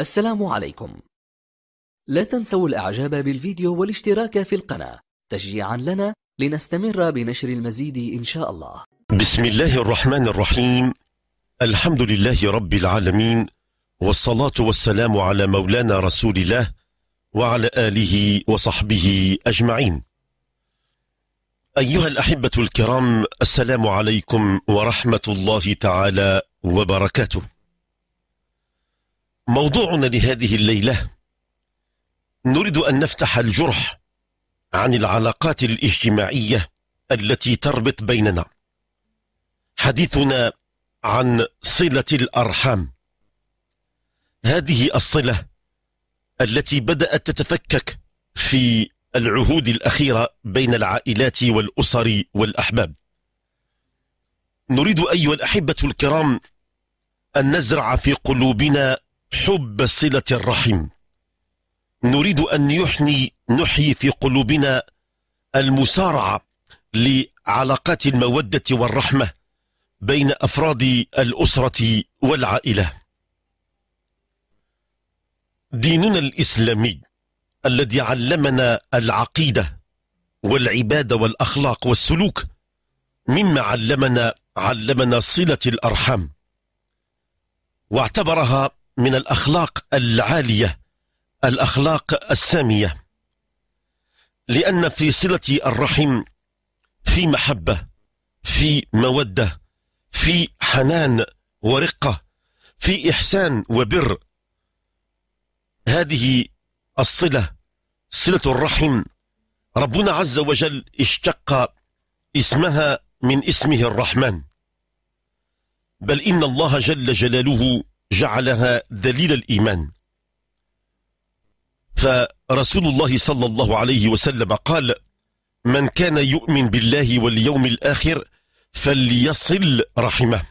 السلام عليكم لا تنسوا الإعجاب بالفيديو والاشتراك في القناة تشجيعا لنا لنستمر بنشر المزيد إن شاء الله بسم الله الرحمن الرحيم الحمد لله رب العالمين والصلاة والسلام على مولانا رسول الله وعلى آله وصحبه أجمعين أيها الأحبة الكرام السلام عليكم ورحمة الله تعالى وبركاته موضوعنا لهذه الليلة نريد أن نفتح الجرح عن العلاقات الاجتماعية التي تربط بيننا حديثنا عن صلة الأرحام هذه الصلة التي بدأت تتفكك في العهود الأخيرة بين العائلات والأسر والأحباب نريد أيها الأحبة الكرام أن نزرع في قلوبنا حب صلة الرحم نريد أن يحني نحيي في قلوبنا المسارعة لعلاقات المودة والرحمة بين أفراد الأسرة والعائلة ديننا الإسلامي الذي علمنا العقيدة والعبادة والأخلاق والسلوك مما علمنا علمنا صلة الأرحام واعتبرها من الأخلاق العالية الأخلاق السامية لأن في صلة الرحم في محبة في مودة في حنان ورقة في إحسان وبر هذه الصلة صلة الرحم ربنا عز وجل اشتق اسمها من اسمه الرحمن بل إن الله جل جلاله جعلها دليل الإيمان فرسول الله صلى الله عليه وسلم قال من كان يؤمن بالله واليوم الآخر فليصل رحمه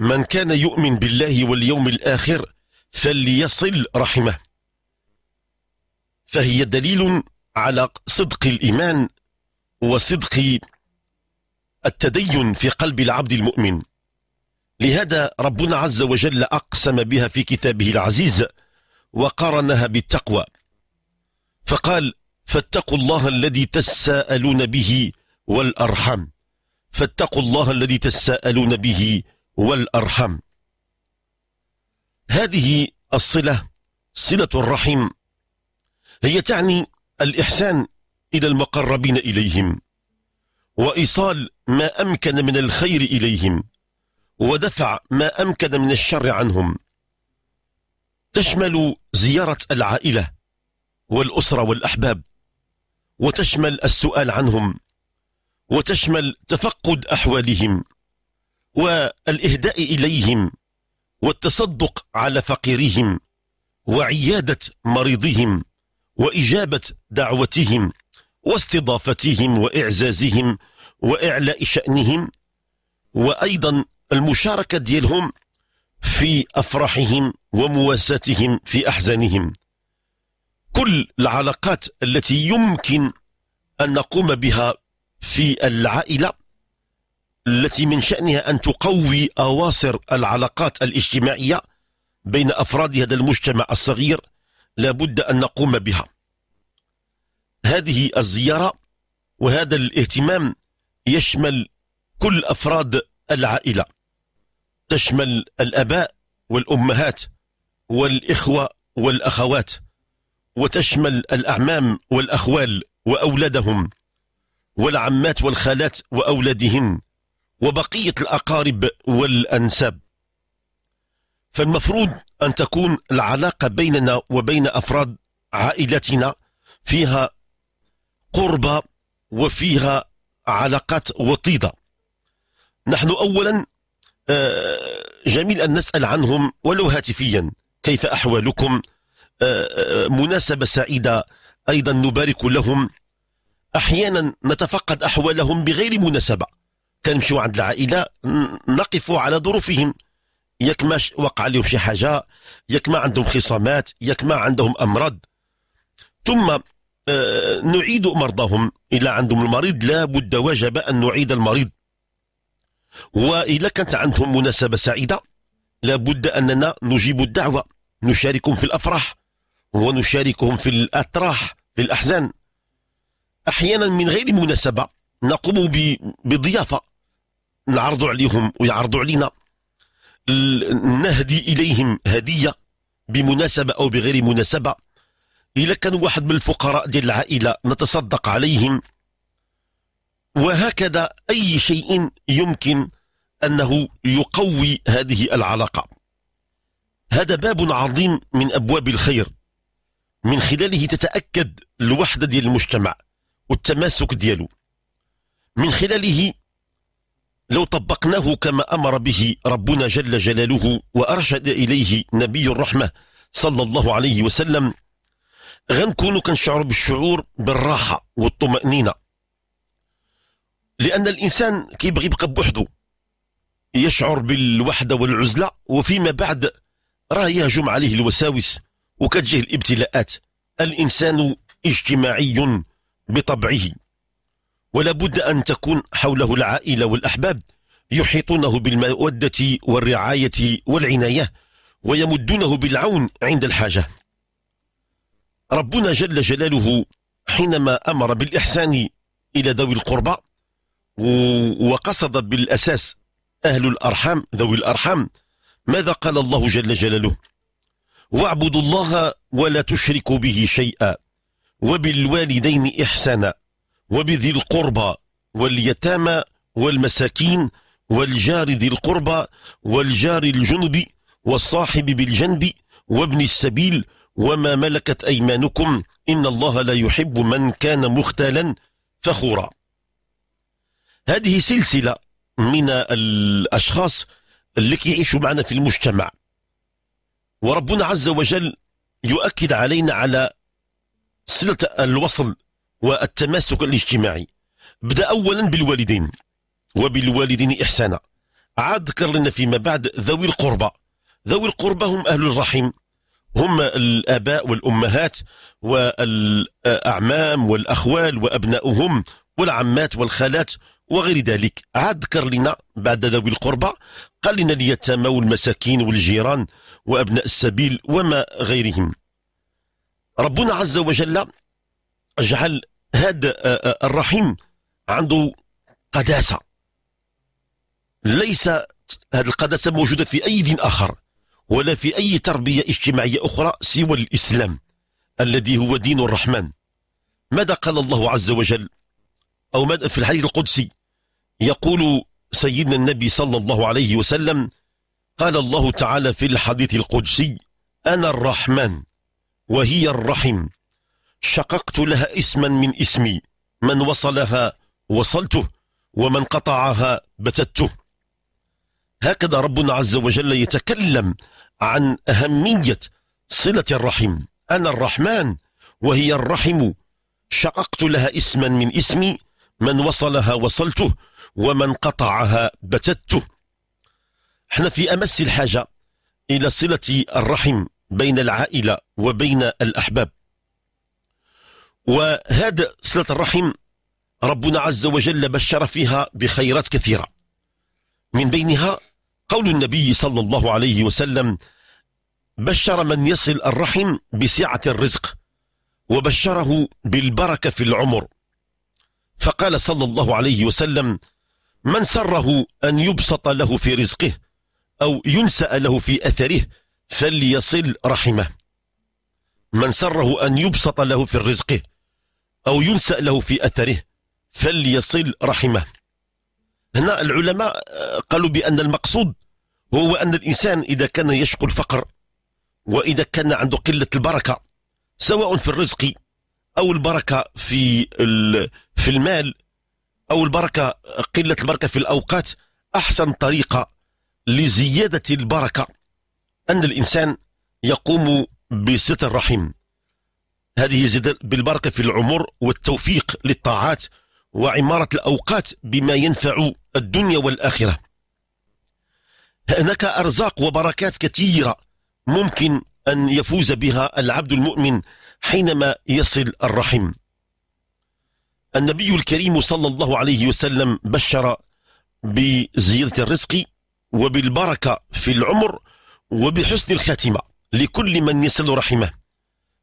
من كان يؤمن بالله واليوم الآخر فليصل رحمه فهي دليل على صدق الإيمان وصدق التدين في قلب العبد المؤمن لهذا ربنا عز وجل أقسم بها في كتابه العزيز وقارنها بالتقوى فقال فاتقوا الله الذي تساءلون به والأرحم فاتقوا الله الذي تساءلون به والأرحم هذه الصلة صلة الرحم هي تعني الإحسان إلى المقربين إليهم وإيصال ما أمكن من الخير إليهم ودفع ما أمكن من الشر عنهم تشمل زيارة العائلة والأسرة والأحباب وتشمل السؤال عنهم وتشمل تفقد أحوالهم والإهداء إليهم والتصدق على فقيرهم وعيادة مريضهم وإجابة دعوتهم واستضافتهم وإعزازهم وإعلاء شأنهم وأيضا المشاركة ديالهم في أفراحهم ومواساتهم في أحزانهم كل العلاقات التي يمكن أن نقوم بها في العائلة التي من شأنها أن تقوي أواصر العلاقات الاجتماعية بين أفراد هذا المجتمع الصغير لابد أن نقوم بها هذه الزيارة وهذا الاهتمام يشمل كل أفراد العائلة تشمل الآباء والأمهات والإخوة والأخوات وتشمل الأعمام والأخوال وأولادهم والعمات والخالات وأولادهن وبقية الأقارب والأنساب فالمفروض أن تكون العلاقة بيننا وبين أفراد عائلتنا فيها قربة وفيها علاقات وطيدة نحن أولا آه، جميل أن نسأل عنهم ولو هاتفيا كيف أحوالكم آه، آه، مناسبة سعيدة أيضا نبارك لهم أحيانا نتفقد أحوالهم بغير مناسبة كنمشيو عند العائلة نقف على ظروفهم ياك ما وقع لهم شي حاجة ياك ما عندهم خصامات ياك ما عندهم أمراض ثم نعيد مرضاهم إلى عندهم المريض لا بد وجب أن نعيد المريض وإذا كانت عندهم مناسبة سعيدة لابد أننا نجيب الدعوة نشاركهم في الأفراح ونشاركهم في الأتراح في الأحزان أحيانا من غير مناسبة نقوم بضيافة نعرض عليهم ويعرضوا علينا نهدي إليهم هدية بمناسبة أو بغير مناسبة إذا كان واحد من الفقراء ديال العائلة نتصدق عليهم وهكذا أي شيء يمكن أنه يقوي هذه العلاقة هذا باب عظيم من أبواب الخير من خلاله تتأكد الوحدة ديال المجتمع والتماسك ديالو من خلاله لو طبقناه كما أمر به ربنا جل جلاله وأرشد إليه نبي الرحمة صلى الله عليه وسلم غنكونوا كنشعروا بالشعور بالراحة والطمأنينة لأن الإنسان كيبغي يبقى بوحده يشعر بالوحدة والعزلة وفيما بعد راه يهجم عليه الوساوس وكتجيه الابتلاءات الإنسان اجتماعي بطبعه ولا بد أن تكون حوله العائلة والأحباب يحيطونه بالمودة والرعاية والعناية ويمدونه بالعون عند الحاجة ربنا جل جلاله حينما أمر بالإحسان إلى ذوي القربى وقصد بالأساس أهل الأرحام ذوي الأرحام ماذا قال الله جل جلاله واعبدوا الله ولا تشركوا به شيئا وبالوالدين إحسانا وبذي القربى واليتامى والمساكين والجار ذي القربى والجار الجنب والصاحب بالجنب وابن السبيل وما ملكت أيمانكم إن الله لا يحب من كان مختالا فخورا هذه سلسلة من الأشخاص اللي يعيشوا معنا في المجتمع وربنا عز وجل يؤكد علينا على صلة الوصل والتماسك الاجتماعي بدأ أولا بالوالدين وبالوالدين إحسانا عاد ذكر لنا فيما بعد ذوي القربى ذوي القربى هم أهل الرحم هم الآباء والأمهات والأعمام والأخوال وأبناؤهم والعمات والخالات وغير ذلك عاد ذكر لنا بعد ذوي القربى قال لنا اليتامى والمساكين والجيران وأبناء السبيل وما غيرهم ربنا عز وجل جعل هذا آه، آه، الرحيم عنده قداسة ليس هذه القداسة موجودة في أي دين آخر ولا في أي تربية اجتماعية أخرى سوى الإسلام الذي هو دين الرحمن ماذا قال الله عز وجل أو ماذا في الحديث القدسي يقول سيدنا النبي صلى الله عليه وسلم قال الله تعالى في الحديث القدسي أنا الرحمن وهي الرحم شققت لها اسما من اسمي من وصلها وصلته ومن قطعها بتته هكذا ربنا عز وجل يتكلم عن أهمية صلة الرحم أنا الرحمن وهي الرحم شققت لها اسما من اسمي من وصلها وصلته ومن قطعها بتته احنا في أمس الحاجة إلى صلة الرحم بين العائلة وبين الأحباب وهذا صلة الرحم ربنا عز وجل بشر فيها بخيرات كثيرة من بينها قول النبي صلى الله عليه وسلم بشر من يصل الرحم بسعة الرزق وبشره بالبركة في العمر فقال صلى الله عليه وسلم من سره أن يبسط له في رزقه أو ينسأ له في أثره فليصل رحمه من سره أن يبسط له في رزقه أو ينسأ له في أثره فليصل رحمه هنا العلماء آه، قالوا بأن المقصود هو أن الإنسان إذا كان يشق الفقر وإذا كان عنده قلة البركة سواء في الرزق أو البركة في في المال أو البركة قلة البركة في الأوقات أحسن طريقة لزيادة البركة أن الإنسان يقوم بستر الرحم هذه زيادة بالبركة في العمر والتوفيق للطاعات وعمارة الأوقات بما ينفع الدنيا والآخرة هناك أرزاق وبركات كثيرة ممكن أن يفوز بها العبد المؤمن حينما يصل الرحم النبي الكريم صلى الله عليه وسلم بشر بزيادة الرزق وبالبركة في العمر وبحسن الخاتمة لكل من يسل رحمه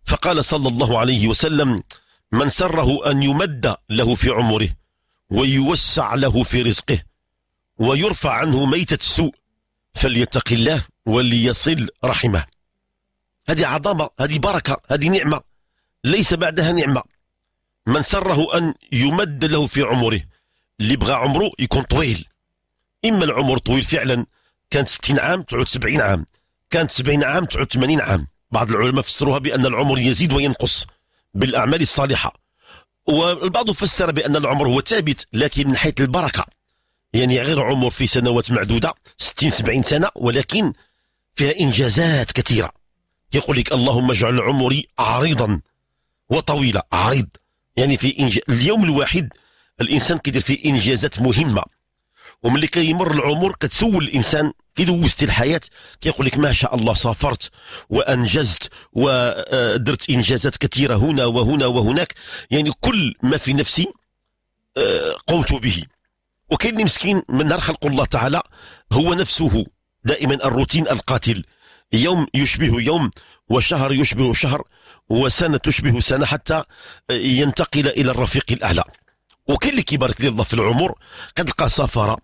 فقال صلى الله عليه وسلم من سره أن يمد له في عمره ويوسع له في رزقه ويرفع عنه ميتة السوء فليتق الله وليصل رحمه هذه عظمة هذه بركة هذه نعمة ليس بعدها نعمة من سره أن يمد له في عمره اللي بغى عمره يكون طويل إما العمر طويل فعلا كانت 60 عام تعود 70 عام كانت 70 عام تعود 80 عام بعض العلماء فسروها بأن العمر يزيد وينقص بالأعمال الصالحة والبعض فسر بأن العمر هو ثابت لكن من حيث البركة يعني غير عمر في سنوات معدودة 60 70 سنة ولكن فيها إنجازات كثيرة يقول لك اللهم اجعل عمري عريضا وطويلا عريض يعني في إنج... اليوم الواحد الانسان كيدير فيه انجازات مهمه وملي كيمر العمر كتسول الانسان كي دوزتي الحياه كيقول لك ما شاء الله سافرت وانجزت ودرت آه، انجازات كثيره هنا وهنا وهناك يعني كل ما في نفسي آه، قمت به وكاين اللي مسكين من نهار خلق الله تعالى هو نفسه دائما الروتين القاتل يوم يشبه يوم وشهر يشبه شهر وسنة تشبه سنة حتى ينتقل إلى الرفيق الأعلى وكل اللي كيبارك ليه في العمر لقى سافر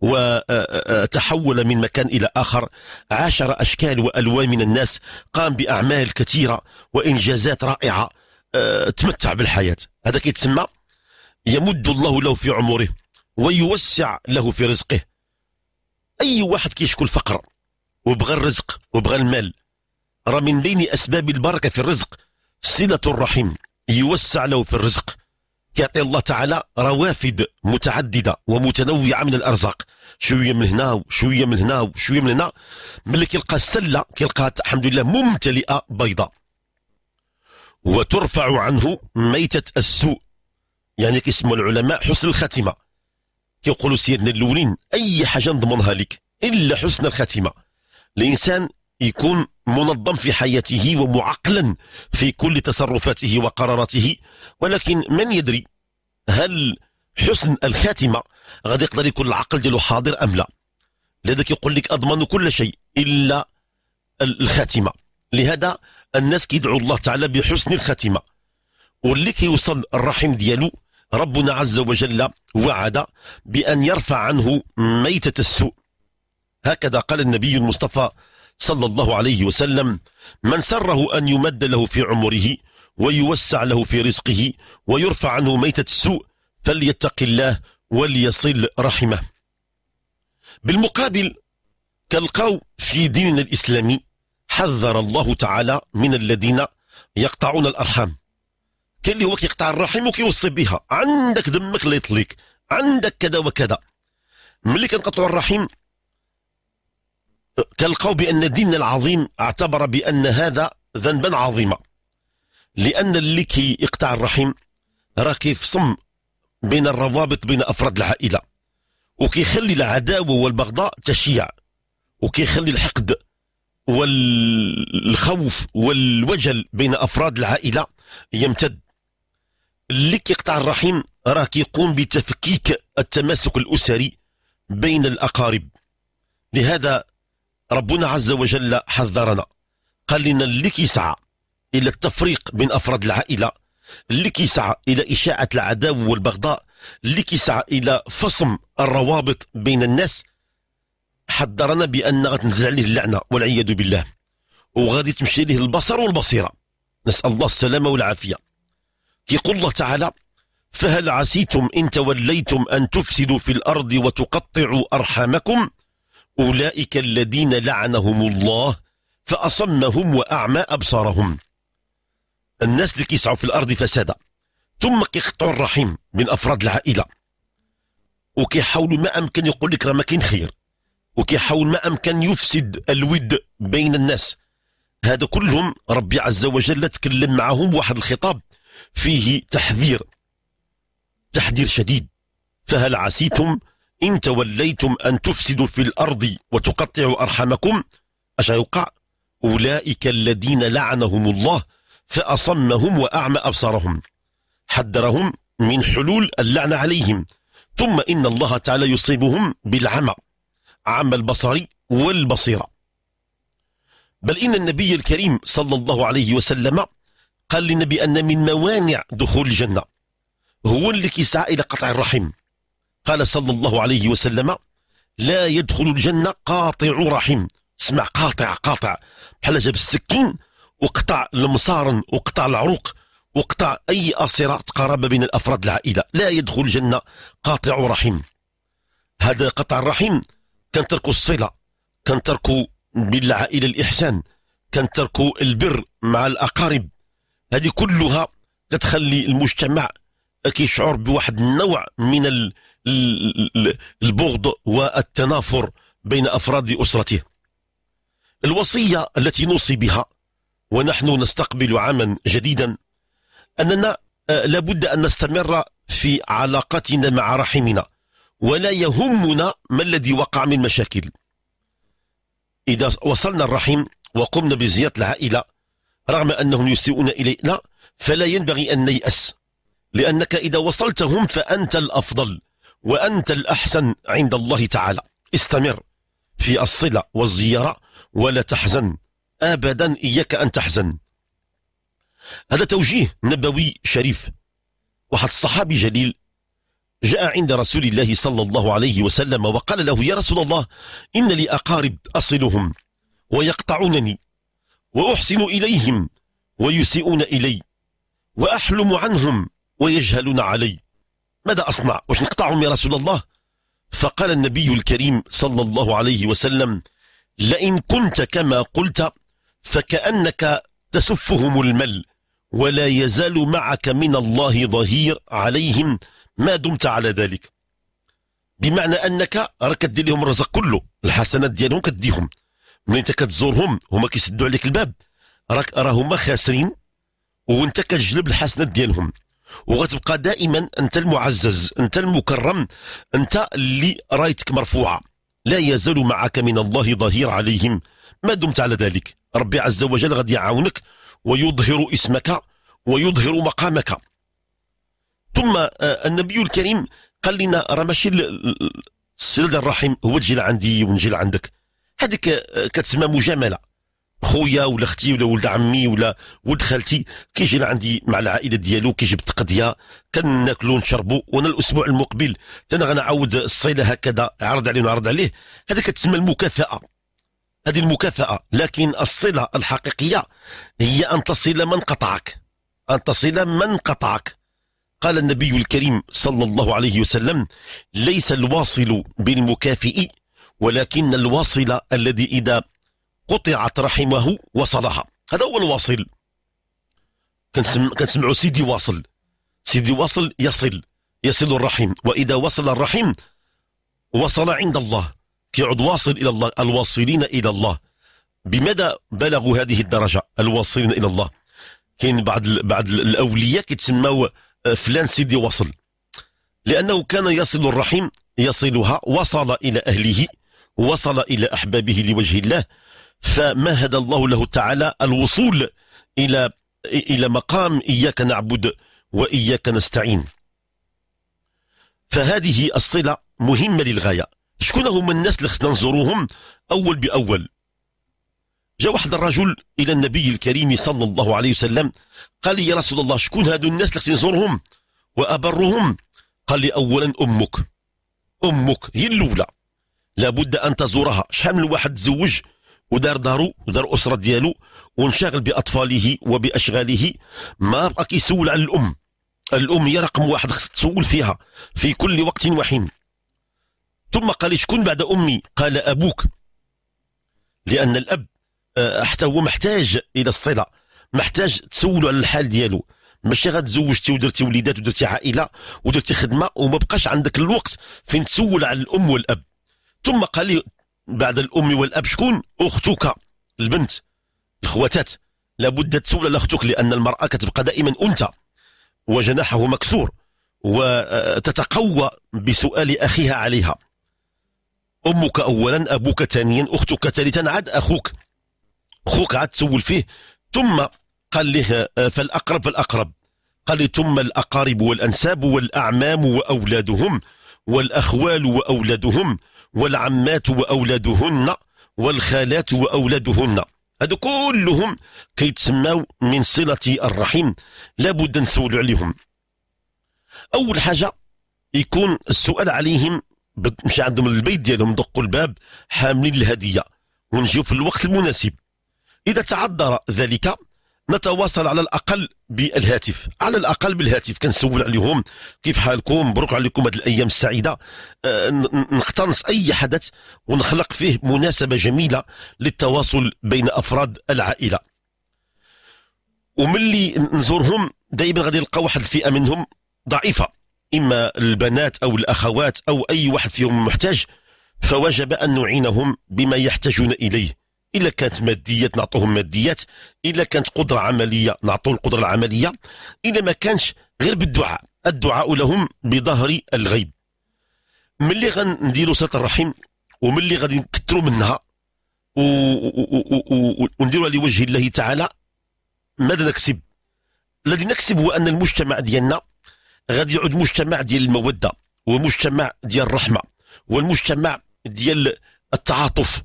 وتحول من مكان إلى آخر عاشر أشكال وألوان من الناس قام بأعمال كثيرة وإنجازات رائعة آه، تمتع بالحياة هذا كيتسمى يمد الله له في عمره ويوسع له في رزقه أي واحد كيشكو الفقر وبغى الرزق وبغى المال راه من بين أسباب البركة في الرزق صلة الرحم يوسع له في الرزق يعطي الله تعالى روافد متعددة ومتنوعة من الأرزاق شوية من هنا وشوية من هنا وشوية من هنا ملي كيلقى السلة كيلقاها الحمد لله ممتلئة بيضاء وترفع عنه ميتة السوء يعني كيسموا العلماء حسن الخاتمة كيقولوا سيدنا الأولين أي حاجة نضمنها لك إلا حسن الخاتمة الإنسان يكون منظم في حياته ومعقلا في كل تصرفاته وقراراته ولكن من يدري هل حسن الخاتمة غادي يقدر يكون العقل ديالو حاضر أم لا لذلك يقول لك أضمن كل شيء إلا الخاتمة لهذا الناس كيدعوا الله تعالى بحسن الخاتمة واللي كيوصل الرحم ديالو ربنا عز وجل وعد بأن يرفع عنه ميتة السوء هكذا قال النبي المصطفى صلى الله عليه وسلم من سره أن يمد له في عمره ويوسع له في رزقه ويرفع عنه ميتة السوء فليتق الله وليصل رحمه بالمقابل كالقو في ديننا الإسلامي حذر الله تعالى من الذين يقطعون الأرحام كاين اللي هو كيقطع الرحم وكيوصي بها عندك دمك اللي يطليك عندك كذا وكذا ملي كنقطعوا الرحم كالقول بأن ديننا العظيم اعتبر بأن هذا ذنبا عظيما لأن اللي كي يقطع الرحم راه كيفصم بين الروابط بين أفراد العائلة وكيخلي العداوة والبغضاء تشيع وكيخلي الحقد والخوف والوجل بين أفراد العائلة يمتد اللي كيقطع الرحم راه كيقوم بتفكيك التماسك الأسري بين الأقارب لهذا ربنا عز وجل حذرنا قال لنا اللي كيسعى إلى التفريق بين أفراد العائلة اللي كيسعى إلى إشاعة العداوة والبغضاء اللي كيسعى إلى فصم الروابط بين الناس حذرنا بأن غتنزل عليه اللعنة والعياذ بالله وغادي تمشي ليه البصر والبصيرة نسأل الله السلامة والعافية كيقول الله تعالى فهل عسيتم إن توليتم أن تفسدوا في الأرض وتقطعوا أرحامكم أولئك الذين لعنهم الله فأصمهم وأعمى أبصارهم الناس اللي كيسعوا في الأرض فسادا ثم كيقطعوا الرحيم من أفراد العائلة وكيحاولوا ما أمكن يقول لك راه ما كاين خير وكيحاول ما أمكن يفسد الود بين الناس هذا كلهم ربي عز وجل تكلم معهم واحد الخطاب فيه تحذير تحذير شديد فهل عسيتم إن توليتم أن تفسدوا في الأرض وتقطعوا أرحمكم أش هيوقع أولئك الذين لعنهم الله فأصمهم وأعمى أبصارهم حذرهم من حلول اللعنة عليهم ثم إن الله تعالى يصيبهم بالعمى عمى البصر والبصيرة بل إن النبي الكريم صلى الله عليه وسلم قال للنبي أن من موانع دخول الجنة هو اللي كيسعى إلى قطع الرحم قال صلى الله عليه وسلم لا يدخل الجنة قاطع رحم اسمع قاطع قاطع بحال جاب السكين وقطع المصارن وقطع العروق وقطع أي أصرة تقرب بين الأفراد العائلة لا يدخل الجنة قاطع رحم هذا قطع الرحم كان ترك الصلة كان ترك بالعائلة الإحسان كان ترك البر مع الأقارب هذه كلها كتخلي المجتمع كيشعر بواحد النوع من البغض والتنافر بين أفراد أسرته الوصية التي نوصي بها ونحن نستقبل عاما جديدا أننا آه، لابد أن نستمر في علاقتنا مع رحمنا ولا يهمنا ما الذي وقع من مشاكل إذا وصلنا الرحم وقمنا بزيارة العائلة رغم أنهم يسيئون إلينا فلا ينبغي أن نيأس لأنك إذا وصلتهم فأنت الأفضل وأنت الأحسن عند الله تعالى استمر في الصلة والزيارة ولا تحزن أبدا إياك أن تحزن هذا توجيه نبوي شريف واحد الصحابي جليل جاء عند رسول الله صلى الله عليه وسلم وقال له يا رسول الله إن لي أقارب أصلهم ويقطعونني وأحسن إليهم ويسيئون إلي وأحلم عنهم ويجهلون علي ماذا أصنع واش نقطعهم يا رسول الله فقال النبي الكريم صلى الله عليه وسلم لئن كنت كما قلت فكأنك تسفهم المل ولا يزال معك من الله ظهير عليهم ما دمت على ذلك بمعنى انك راك تدير لهم الرزق كله الحسنات ديالهم كديهم من انت كتزورهم هما كيسدوا عليك الباب راك راهما خاسرين وانت كتجلب الحسنات ديالهم وغتبقى دائما انت المعزز انت المكرم انت اللي رايتك مرفوعه لا يزال معك من الله ظهير عليهم ما دمت على ذلك ربي عز وجل غادي يعاونك ويظهر اسمك ويظهر مقامك ثم آه، النبي الكريم قال لنا راه ماشي الرحم هو تجي عندي ونجي عندك هذيك آه، كتسمى مجامله خويا ولا اختي ولا ولد عمي ولا ولد خالتي كيجي لعندي مع العائله ديالو كيجيب التقضيه كناكلو نشربو وانا الاسبوع المقبل انا غنعاود الصيله هكذا عرض عليه ونعرض عليه هذا كتسمى المكافاه هذه المكافاه لكن الصله الحقيقيه هي ان تصل من قطعك ان تصل من قطعك قال النبي الكريم صلى الله عليه وسلم ليس الواصل بالمكافئ ولكن الواصل الذي اذا قطعت رحمه وصلها هذا هو الواصل كنسمعوا سيدي واصل سيدي واصل يصل يصل الرحم وإذا وصل الرحم وصل عند الله كيعود واصل إلى الله الواصلين إلى الله بمدى بلغوا هذه الدرجة الواصلين إلى الله كاين بعض بعض الأولياء كيتسموا آه، فلان سيدي واصل لأنه كان يصل الرحم يصلها وصل إلى أهله وصل إلى أحبابه لوجه الله فمهد الله له تعالى الوصول إلى إلى مقام إياك نعبد وإياك نستعين فهذه الصلة مهمة للغاية شكون هما الناس اللي خصنا نزوروهم أول بأول جاء واحد الرجل إلى النبي الكريم صلى الله عليه وسلم قال لي يا رسول الله شكون هادو الناس اللي خصني نزورهم وأبرهم قال لي أولا أمك أمك هي الأولى لابد أن تزورها شحال من واحد تزوج ودار دارو ودار أسرة ديالو وانشغل بأطفاله وبأشغاله ما بقى كيسول على الأم الأم هي رقم واحد خص تسول فيها في كل وقت وحين ثم قال شكون بعد أمي قال أبوك لأن الأب آه، حتى هو محتاج إلى الصلة محتاج تسولو على الحال ديالو ماشي غتزوجتي ودرتي وليدات ودرتي عائله ودرتي خدمه وما بقاش عندك الوقت فين تسول على الام والاب ثم قال لي بعد الأم والأب شكون أختك البنت الخواتات لابد تسول على أختك لأن المرأة كتبقى دائما أنثى وجناحه مكسور وتتقوى بسؤال أخيها عليها أمك أولا أبوك ثانيا أختك ثالثا عاد أخوك أخوك عاد تسول فيه ثم قال له آه، فالأقرب فالأقرب قال لي ثم الأقارب والأنساب والأعمام وأولادهم والأخوال وأولادهم والعمات وأولادهن والخالات وأولادهن هادو كلهم كيتسماو من صلة الرحيم لابد نسول عليهم أول حاجة يكون السؤال عليهم مش عندهم البيت ديالهم دقوا الباب حاملين الهدية ونجيو في الوقت المناسب إذا تعذر ذلك نتواصل على الاقل بالهاتف على الاقل بالهاتف كنسول عليهم كيف حالكم مبروك عليكم هذه الايام السعيده آه، نختنص نقتنص اي حدث ونخلق فيه مناسبه جميله للتواصل بين افراد العائله وملي نزورهم دائما غادي نلقى واحد الفئه منهم ضعيفه اما البنات او الاخوات او اي واحد فيهم محتاج فوجب ان نعينهم بما يحتاجون اليه الا كانت ماديات نعطوهم ماديات الا كانت قدره عمليه نعطو القدره العمليه الا ما كانش غير بالدعاء الدعاء لهم بظهر الغيب ملي غنديروا صله الرحم وملي غادي نكثروا منها ونديروها لوجه الله تعالى ماذا نكسب الذي نكسب هو ان المجتمع ديالنا غادي يعود مجتمع ديال الموده ومجتمع ديال الرحمه والمجتمع ديال التعاطف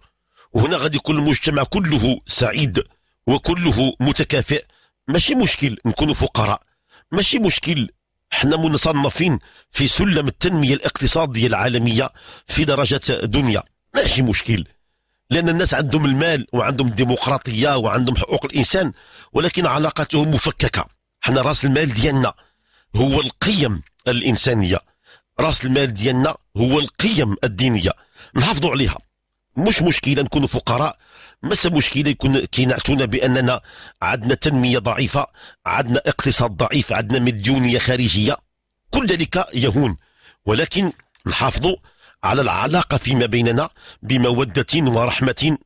وهنا غادي يكون المجتمع كله سعيد وكله متكافئ ماشي مشكل نكونوا فقراء ماشي مشكل احنا منصنفين في سلم التنمية الاقتصادية العالمية في درجة دنيا ماشي مشكل لأن الناس عندهم المال وعندهم الديمقراطية وعندهم حقوق الإنسان ولكن علاقتهم مفككة احنا راس المال ديالنا هو القيم الإنسانية راس المال ديالنا هو القيم الدينية نحافظوا عليها مش مشكله نكونوا فقراء مس مشكله يكون كينعتونا باننا عندنا تنميه ضعيفه عندنا اقتصاد ضعيف عندنا مديونيه خارجيه كل ذلك يهون ولكن نحافظوا على العلاقه فيما بيننا بموده ورحمه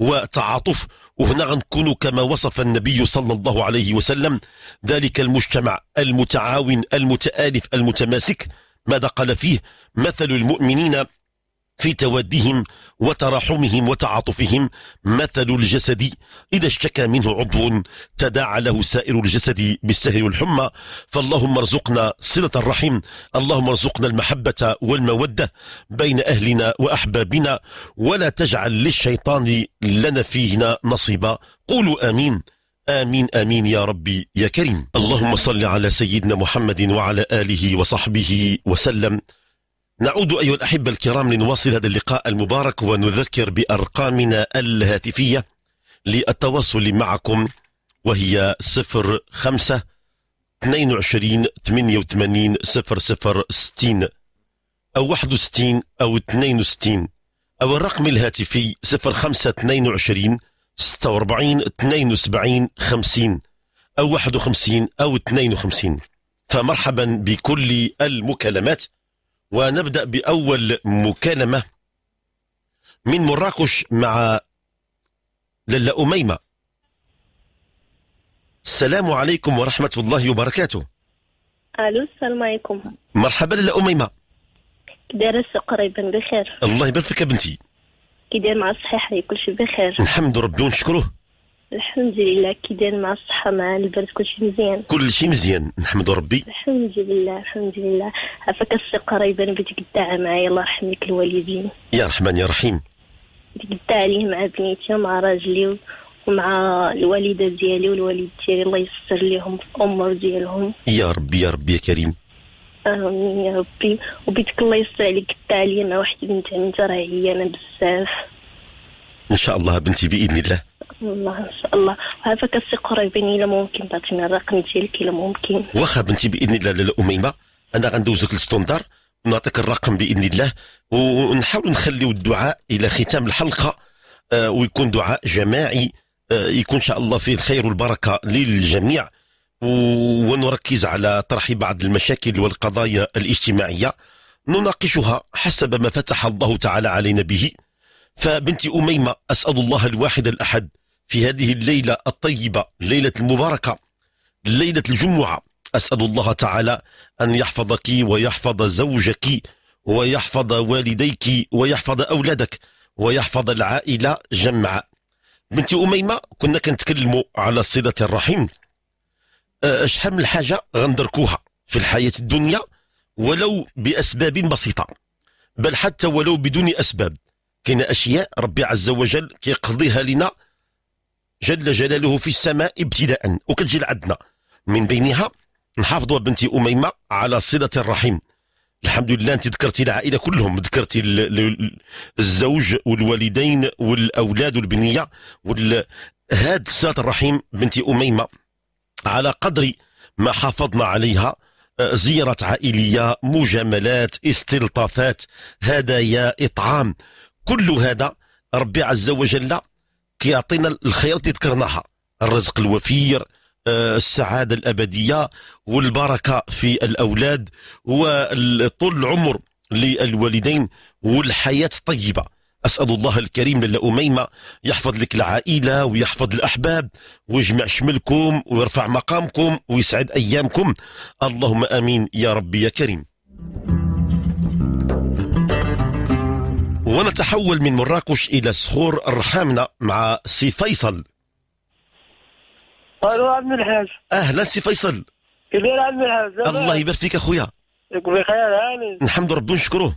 وتعاطف وهنا غنكون كما وصف النبي صلى الله عليه وسلم ذلك المجتمع المتعاون المتآلف المتماسك ماذا قال فيه مثل المؤمنين في تودهم وتراحمهم وتعاطفهم مثل الجسد إذا اشتكى منه عضو تداعى له سائر الجسد بالسهر والحمى فاللهم ارزقنا صلة الرحم اللهم ارزقنا المحبة والمودة بين أهلنا وأحبابنا ولا تجعل للشيطان لنا فينا نصيبا قولوا آمين آمين آمين يا ربي يا كريم اللهم صل على سيدنا محمد وعلى آله وصحبه وسلم نعود أيها الأحبة الكرام لنواصل هذا اللقاء المبارك ونذكر بأرقامنا الهاتفية للتواصل معكم وهي 05 22 88 00 60 أو 61 أو 62 أو الرقم الهاتفي 05 22 46 72 50 أو 51 أو 52 فمرحبا بكل المكالمات ونبدأ بأول مكالمة من مراكش مع للا أميمة السلام عليكم ورحمة الله وبركاته ألو السلام عليكم مرحبا للا أميمة السوق قريبا بخير الله يبارك فيك بنتي كدير مع الصحيح كل شيء بخير الحمد ربي ونشكره الحمد لله كي داير مع الصحة مع البرد كلشي مزيان كلشي مزيان نحمد ربي الحمد لله الحمد لله عافاك السي قريبا بديك الدعاء معايا الله يرحمك الوالدين يا رحمن يا رحيم بديك الدعاء ليه مع بنيتي ومع راجلي ومع الوالده ديالي والوالد ديالي الله يستر ليهم في الامور ديالهم يا ربي يا ربي يا كريم امين يا ربي وبيتك الله يستر عليك الدعاء ليا مع واحد بنت عمتي راه انا بزاف ان شاء الله بنتي باذن الله الله ان شاء الله وعافاك كسي قريبين الا ممكن تعطينا الرقم ديالك الا ممكن واخا بنتي باذن الله لاله اميمه انا غندوزك للستوندار ونعطيك الرقم باذن الله ونحاول نخليو الدعاء الى ختام الحلقه آه، ويكون دعاء جماعي آه، يكون ان شاء الله فيه الخير والبركه للجميع ونركز على طرح بعض المشاكل والقضايا الاجتماعيه نناقشها حسب ما فتح الله تعالى علينا به فبنتي اميمه اسال الله الواحد الاحد في هذه الليلة الطيبة الليلة المباركة ليلة الجمعة أسأل الله تعالى أن يحفظك ويحفظ زوجك ويحفظ والديك ويحفظ أولادك ويحفظ العائلة جمعاء بنتي أميمة كنا كنتكلموا على صلة الرحيم أه، أشحم من حاجة غندركوها في الحياة الدنيا ولو بأسباب بسيطة بل حتى ولو بدون أسباب كاين أشياء ربي عز وجل كيقضيها لنا جل جلاله في السماء ابتداء وكتجي لعندنا من بينها نحافظوا بنتي أميمة على صلة الرحم الحمد لله انت ذكرتي العائله كلهم ذكرتي الزوج والوالدين والاولاد والبنيه وال صلة الرحيم بنتي أميمة على قدر ما حافظنا عليها آه، زيارة عائلية مجاملات استلطافات هدايا إطعام كل هذا ربي عز وجل كيعطينا الخير تذكرناها الرزق الوفير آه، السعادة الأبدية والبركة في الأولاد وطول العمر للوالدين والحياة الطيبة أسأل الله الكريم لاله أميمة يحفظ لك العائلة ويحفظ الأحباب ويجمع شملكم ويرفع مقامكم ويسعد أيامكم اللهم أمين يا ربي يا كريم ونتحول من مراكش إلى صخور ارحامنا مع سي فيصل الو عبد الحاج اهلا سي فيصل كبير عبد الحاج الله يبارك فيك اخويا بخير هاني نحمد ربي ونشكره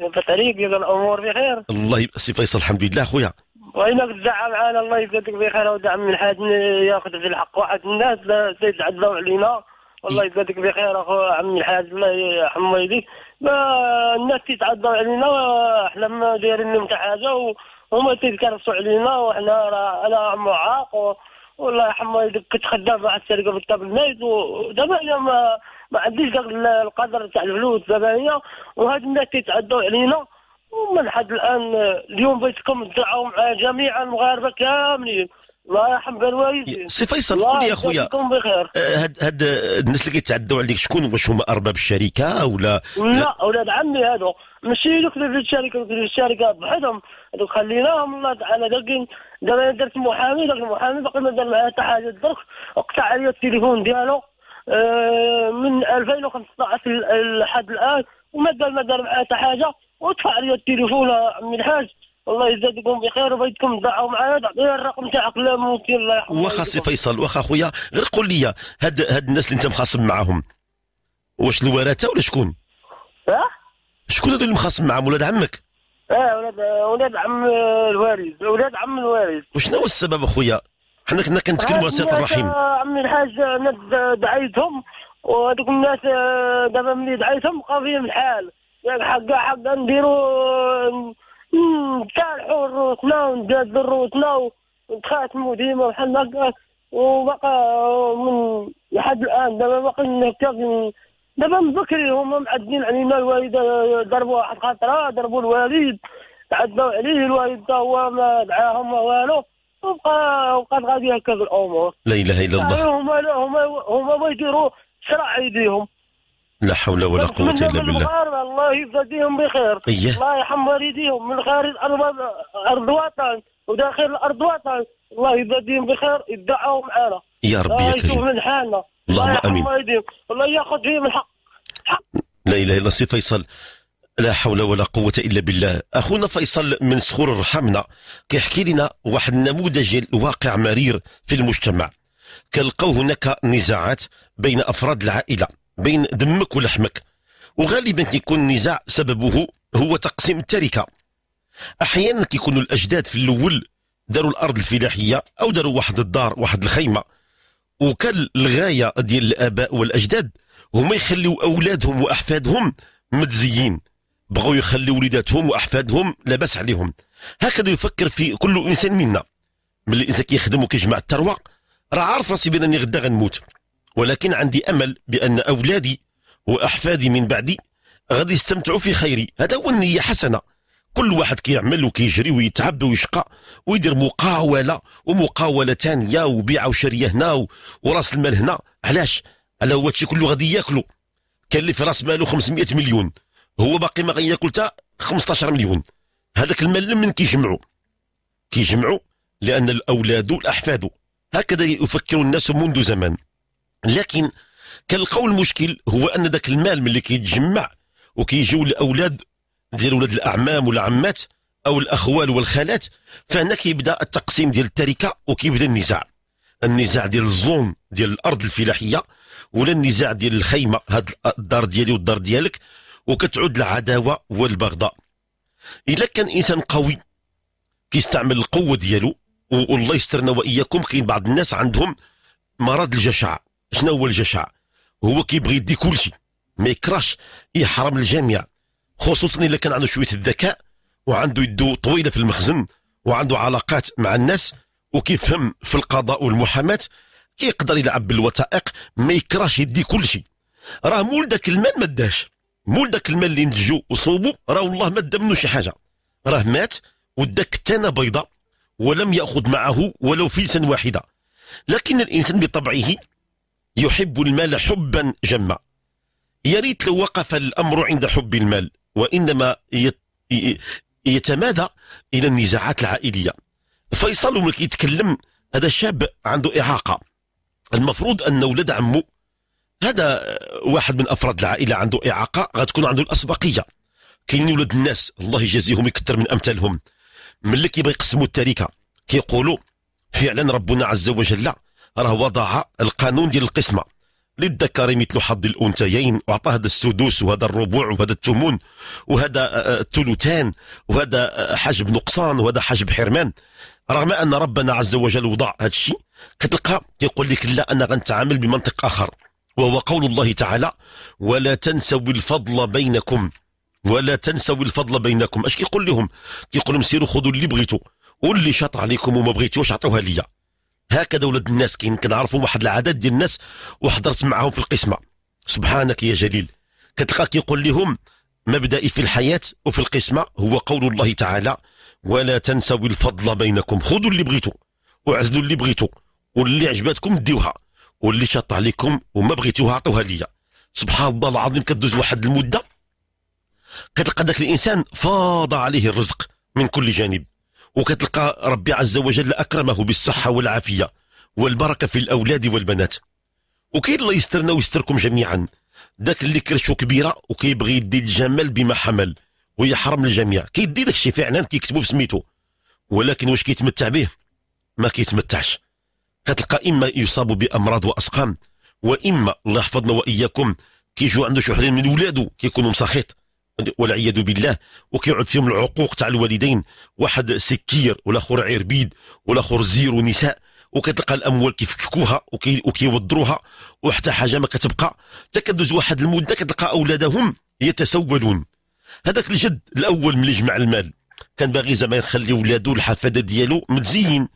يبقى عليك يبقى الامور بخير الله يبارك سي فيصل الحمد لله اخويا وينك تزعم معنا الله يجزاك بخير ودعم من الحاج ياخذ في الحق واحد الناس لا يتعداو علينا والله يجزاك بخير اخو عم الحاج الله يحمي يديك ما الناس تيتعذروا علينا احنا ما دايرين لهم حتى حاجه وهما تيتكرسوا علينا وحنا راه انا معاق والله والديك كنت خدام مع السرقه في نايت ودابا انا ما ما عنديش داك القدر تاع الفلوس دابا هي وهاد الناس تيتعدوا علينا ومن حد الان اليوم بغيتكم تدعوا مع جميع المغاربه كاملين الله يرحم الوالدين سي فيصل قول لي يا خويا أه، هاد هاد الناس اللي كيتعدوا عليك شكون واش هما ارباب الشركه ولا لا اولاد عمي هادو ماشي دوك اللي في الشركه دوك الشركه بحدهم دوك خليناهم الله تعالى داكين انا درت محامي داك المحامي باقي ما دار معايا حتى حاجه درك وقطع عليا التليفون ديالو أه، من 2015 لحد الان وما دار ما دار معايا حتى حاجه ودفع عليا التليفون آه، من الحاج والله يزادكم بخير وبيتكم ضعوا معايا تعطينا الرقم تاعك لا ممكن الله يحفظك واخا سي فيصل واخا خويا غير قول لي هاد هاد الناس اللي انت مخاصم معاهم واش الورثه ولا شكون؟ اه شكون هذول اللي مخاصم معاهم ولاد عمك؟ اه ولاد ولاد عم الوارث ولاد عم الوارث وشنو هو السبب اخويا؟ حنا كنا كنتكلموا على سيره الرحيم عمي الحاج انا آه، آه، دعيتهم وهذوك الناس آه، دابا ملي دعيتهم بقى فيهم الحال يعني حق حق نديروا نكالحوا روسنا وندازوا روسنا ونتخاتموا ديما بحال هكا وبقى من لحد الان دابا باقي هكا دابا من بكري هما معدين علينا الوالده ضربوا واحد خطره ضربوا الوالد تعدوا عليه الوالد تا هو ما دعاهم والو وبقى وبقات غادي هكا الامور لا اله الا الله هما هما هما يديروا شرع ايديهم لا حول ولا قوة إلا بالله الله يجزيهم بخير إيه؟ الله يرحم والديهم من خارج أرض أرض وطن وداخل أرض وطن الله يجزيهم بخير يدعوا معانا يا ربي يا كريم من حالنا اللهم الله آمين والديهم ياخذ فيهم الحق حق. لا إله إلا الله سي فيصل لا حول ولا قوة إلا بالله أخونا فيصل من صخور رحمنا كيحكي لنا واحد النموذج واقع مرير في المجتمع كنلقاو هناك نزاعات بين أفراد العائلة بين دمك ولحمك وغالبا كيكون النزاع سببه هو تقسيم التركه احيانا كيكونوا الاجداد في الاول داروا الارض الفلاحيه او داروا واحد الدار واحد الخيمه وكان الغايه ديال الاباء والاجداد هما يخليوا اولادهم واحفادهم متزيين بغاو يخليو وليداتهم واحفادهم لاباس عليهم هكذا يفكر في كل انسان منا ملي الانسان كيخدم وكيجمع الثروه راه عارف راسي بانني غدا غنموت ولكن عندي أمل بأن أولادي وأحفادي من بعدي غادي يستمتعوا في خيري هذا هو النية حسنة كل واحد كيعمل وكيجري ويتعب ويشقى ويدير مقاولة ومقاولة ثانية وبيع وشرية هنا وراس المال هنا علاش على هو هادشي كله غادي ياكلو كان اللي في راس ماله 500 مليون هو باقي ما غياكل حتى 15 مليون هذاك المال لمن كيجمعوا كيجمعوا لأن الأولاد والأحفاد هكذا يفكر الناس منذ زمان لكن كان المشكل هو ان ذاك المال ملي كيتجمع وكيجيو الاولاد ديال ولاد الاعمام والعمات او الاخوال والخالات فهنا كيبدا التقسيم ديال التركه وكيبدا النزاع النزاع ديال الزون ديال الارض الفلاحيه ولا النزاع ديال الخيمه هاد الدار ديالي والدار ديالك وكتعود العداوه والبغضاء الا كان انسان قوي كيستعمل القوه ديالو والله يسترنا واياكم كاين بعض الناس عندهم مرض الجشع شنو هو الجشع هو كيبغي يدي كلشي ما يكرهش يحرم الجميع خصوصا الا كان عنده شويه الذكاء وعنده يدو طويله في المخزن وعنده علاقات مع الناس وكيفهم في القضاء والمحاماه كيقدر يلعب بالوثائق ما يكرهش يدي كلشي راه مول داك المال ما داش مول داك المال اللي نتجو وصوبو راه والله ما دا منه شي حاجه راه مات وداك تانا بيضاء ولم ياخذ معه ولو فلسا واحده لكن الانسان بطبعه يحب المال حبا جما يا ريت لو وقف الأمر عند حب المال وإنما يتمادى إلى النزاعات العائلية فيصل ملك كيتكلم هذا شاب عنده إعاقة المفروض أن ولد عمو هذا واحد من أفراد العائلة عنده إعاقة غتكون عنده الأسبقية كاينين ولاد الناس الله يجازيهم يكثر من أمثالهم ملي كيبغي يقسموا التركة كيقولوا فعلا ربنا عز وجل راه وضع القانون ديال القسمه للذكر مثل حظ الانثيين وعطى هذا السدوس وهذا الربوع وهذا الثمون وهذا آه، آه، الثلثان وهذا آه، حجب نقصان وهذا حجب حرمان رغم ان ربنا عز وجل وضع هذا الشيء كتلقى كيقول لك لا انا غنتعامل بمنطق اخر وهو قول الله تعالى ولا تنسوا الفضل بينكم ولا تنسوا الفضل بينكم اش كيقول لهم كيقول لهم سيروا خذوا اللي بغيتوا واللي شاط عليكم وما بغيتوش عطوها ليا هكذا ولاد الناس كاين كنعرفوا واحد العدد ديال الناس وحضرت معهم في القسمه سبحانك يا جليل كتلقى كيقول لهم مبدئي في الحياه وفي القسمه هو قول الله تعالى ولا تنسوا الفضل بينكم خذوا اللي بغيتوا وعزلوا اللي بغيتوا واللي عجبتكم ديوها واللي شط عليكم وما بغيتوها عطوها ليا سبحان الله العظيم كدوز واحد المده كتلقى ذاك الانسان فاض عليه الرزق من كل جانب وكتلقى ربي عز وجل اكرمه بالصحه والعافيه والبركه في الاولاد والبنات وكاين الله يسترنا ويستركم جميعا داك اللي كرشو كبيره وكيبغي يدي الجمال بما حمل ويحرم الجميع كيدي داك الشيء فعلا كيكتبوا في سميتو ولكن واش كيتمتع به ما كيتمتعش كتلقى اما يصاب بامراض واسقام واما الله يحفظنا واياكم كيجوا عنده شي من ولاده كيكونوا مساخيط والعياذ بالله وكيعود فيهم العقوق تاع الوالدين واحد سكير والاخر عربيد خور زير ونساء وكتلقى الاموال كيفككوها وكيوضروها وحتى حاجه ما كتبقى حتى كدوز واحد المده كتلقى اولادهم يتسولون هذاك الجد الاول ملي جمع المال كان باغي زعما يخلي ولادو الحفاده ديالو متزين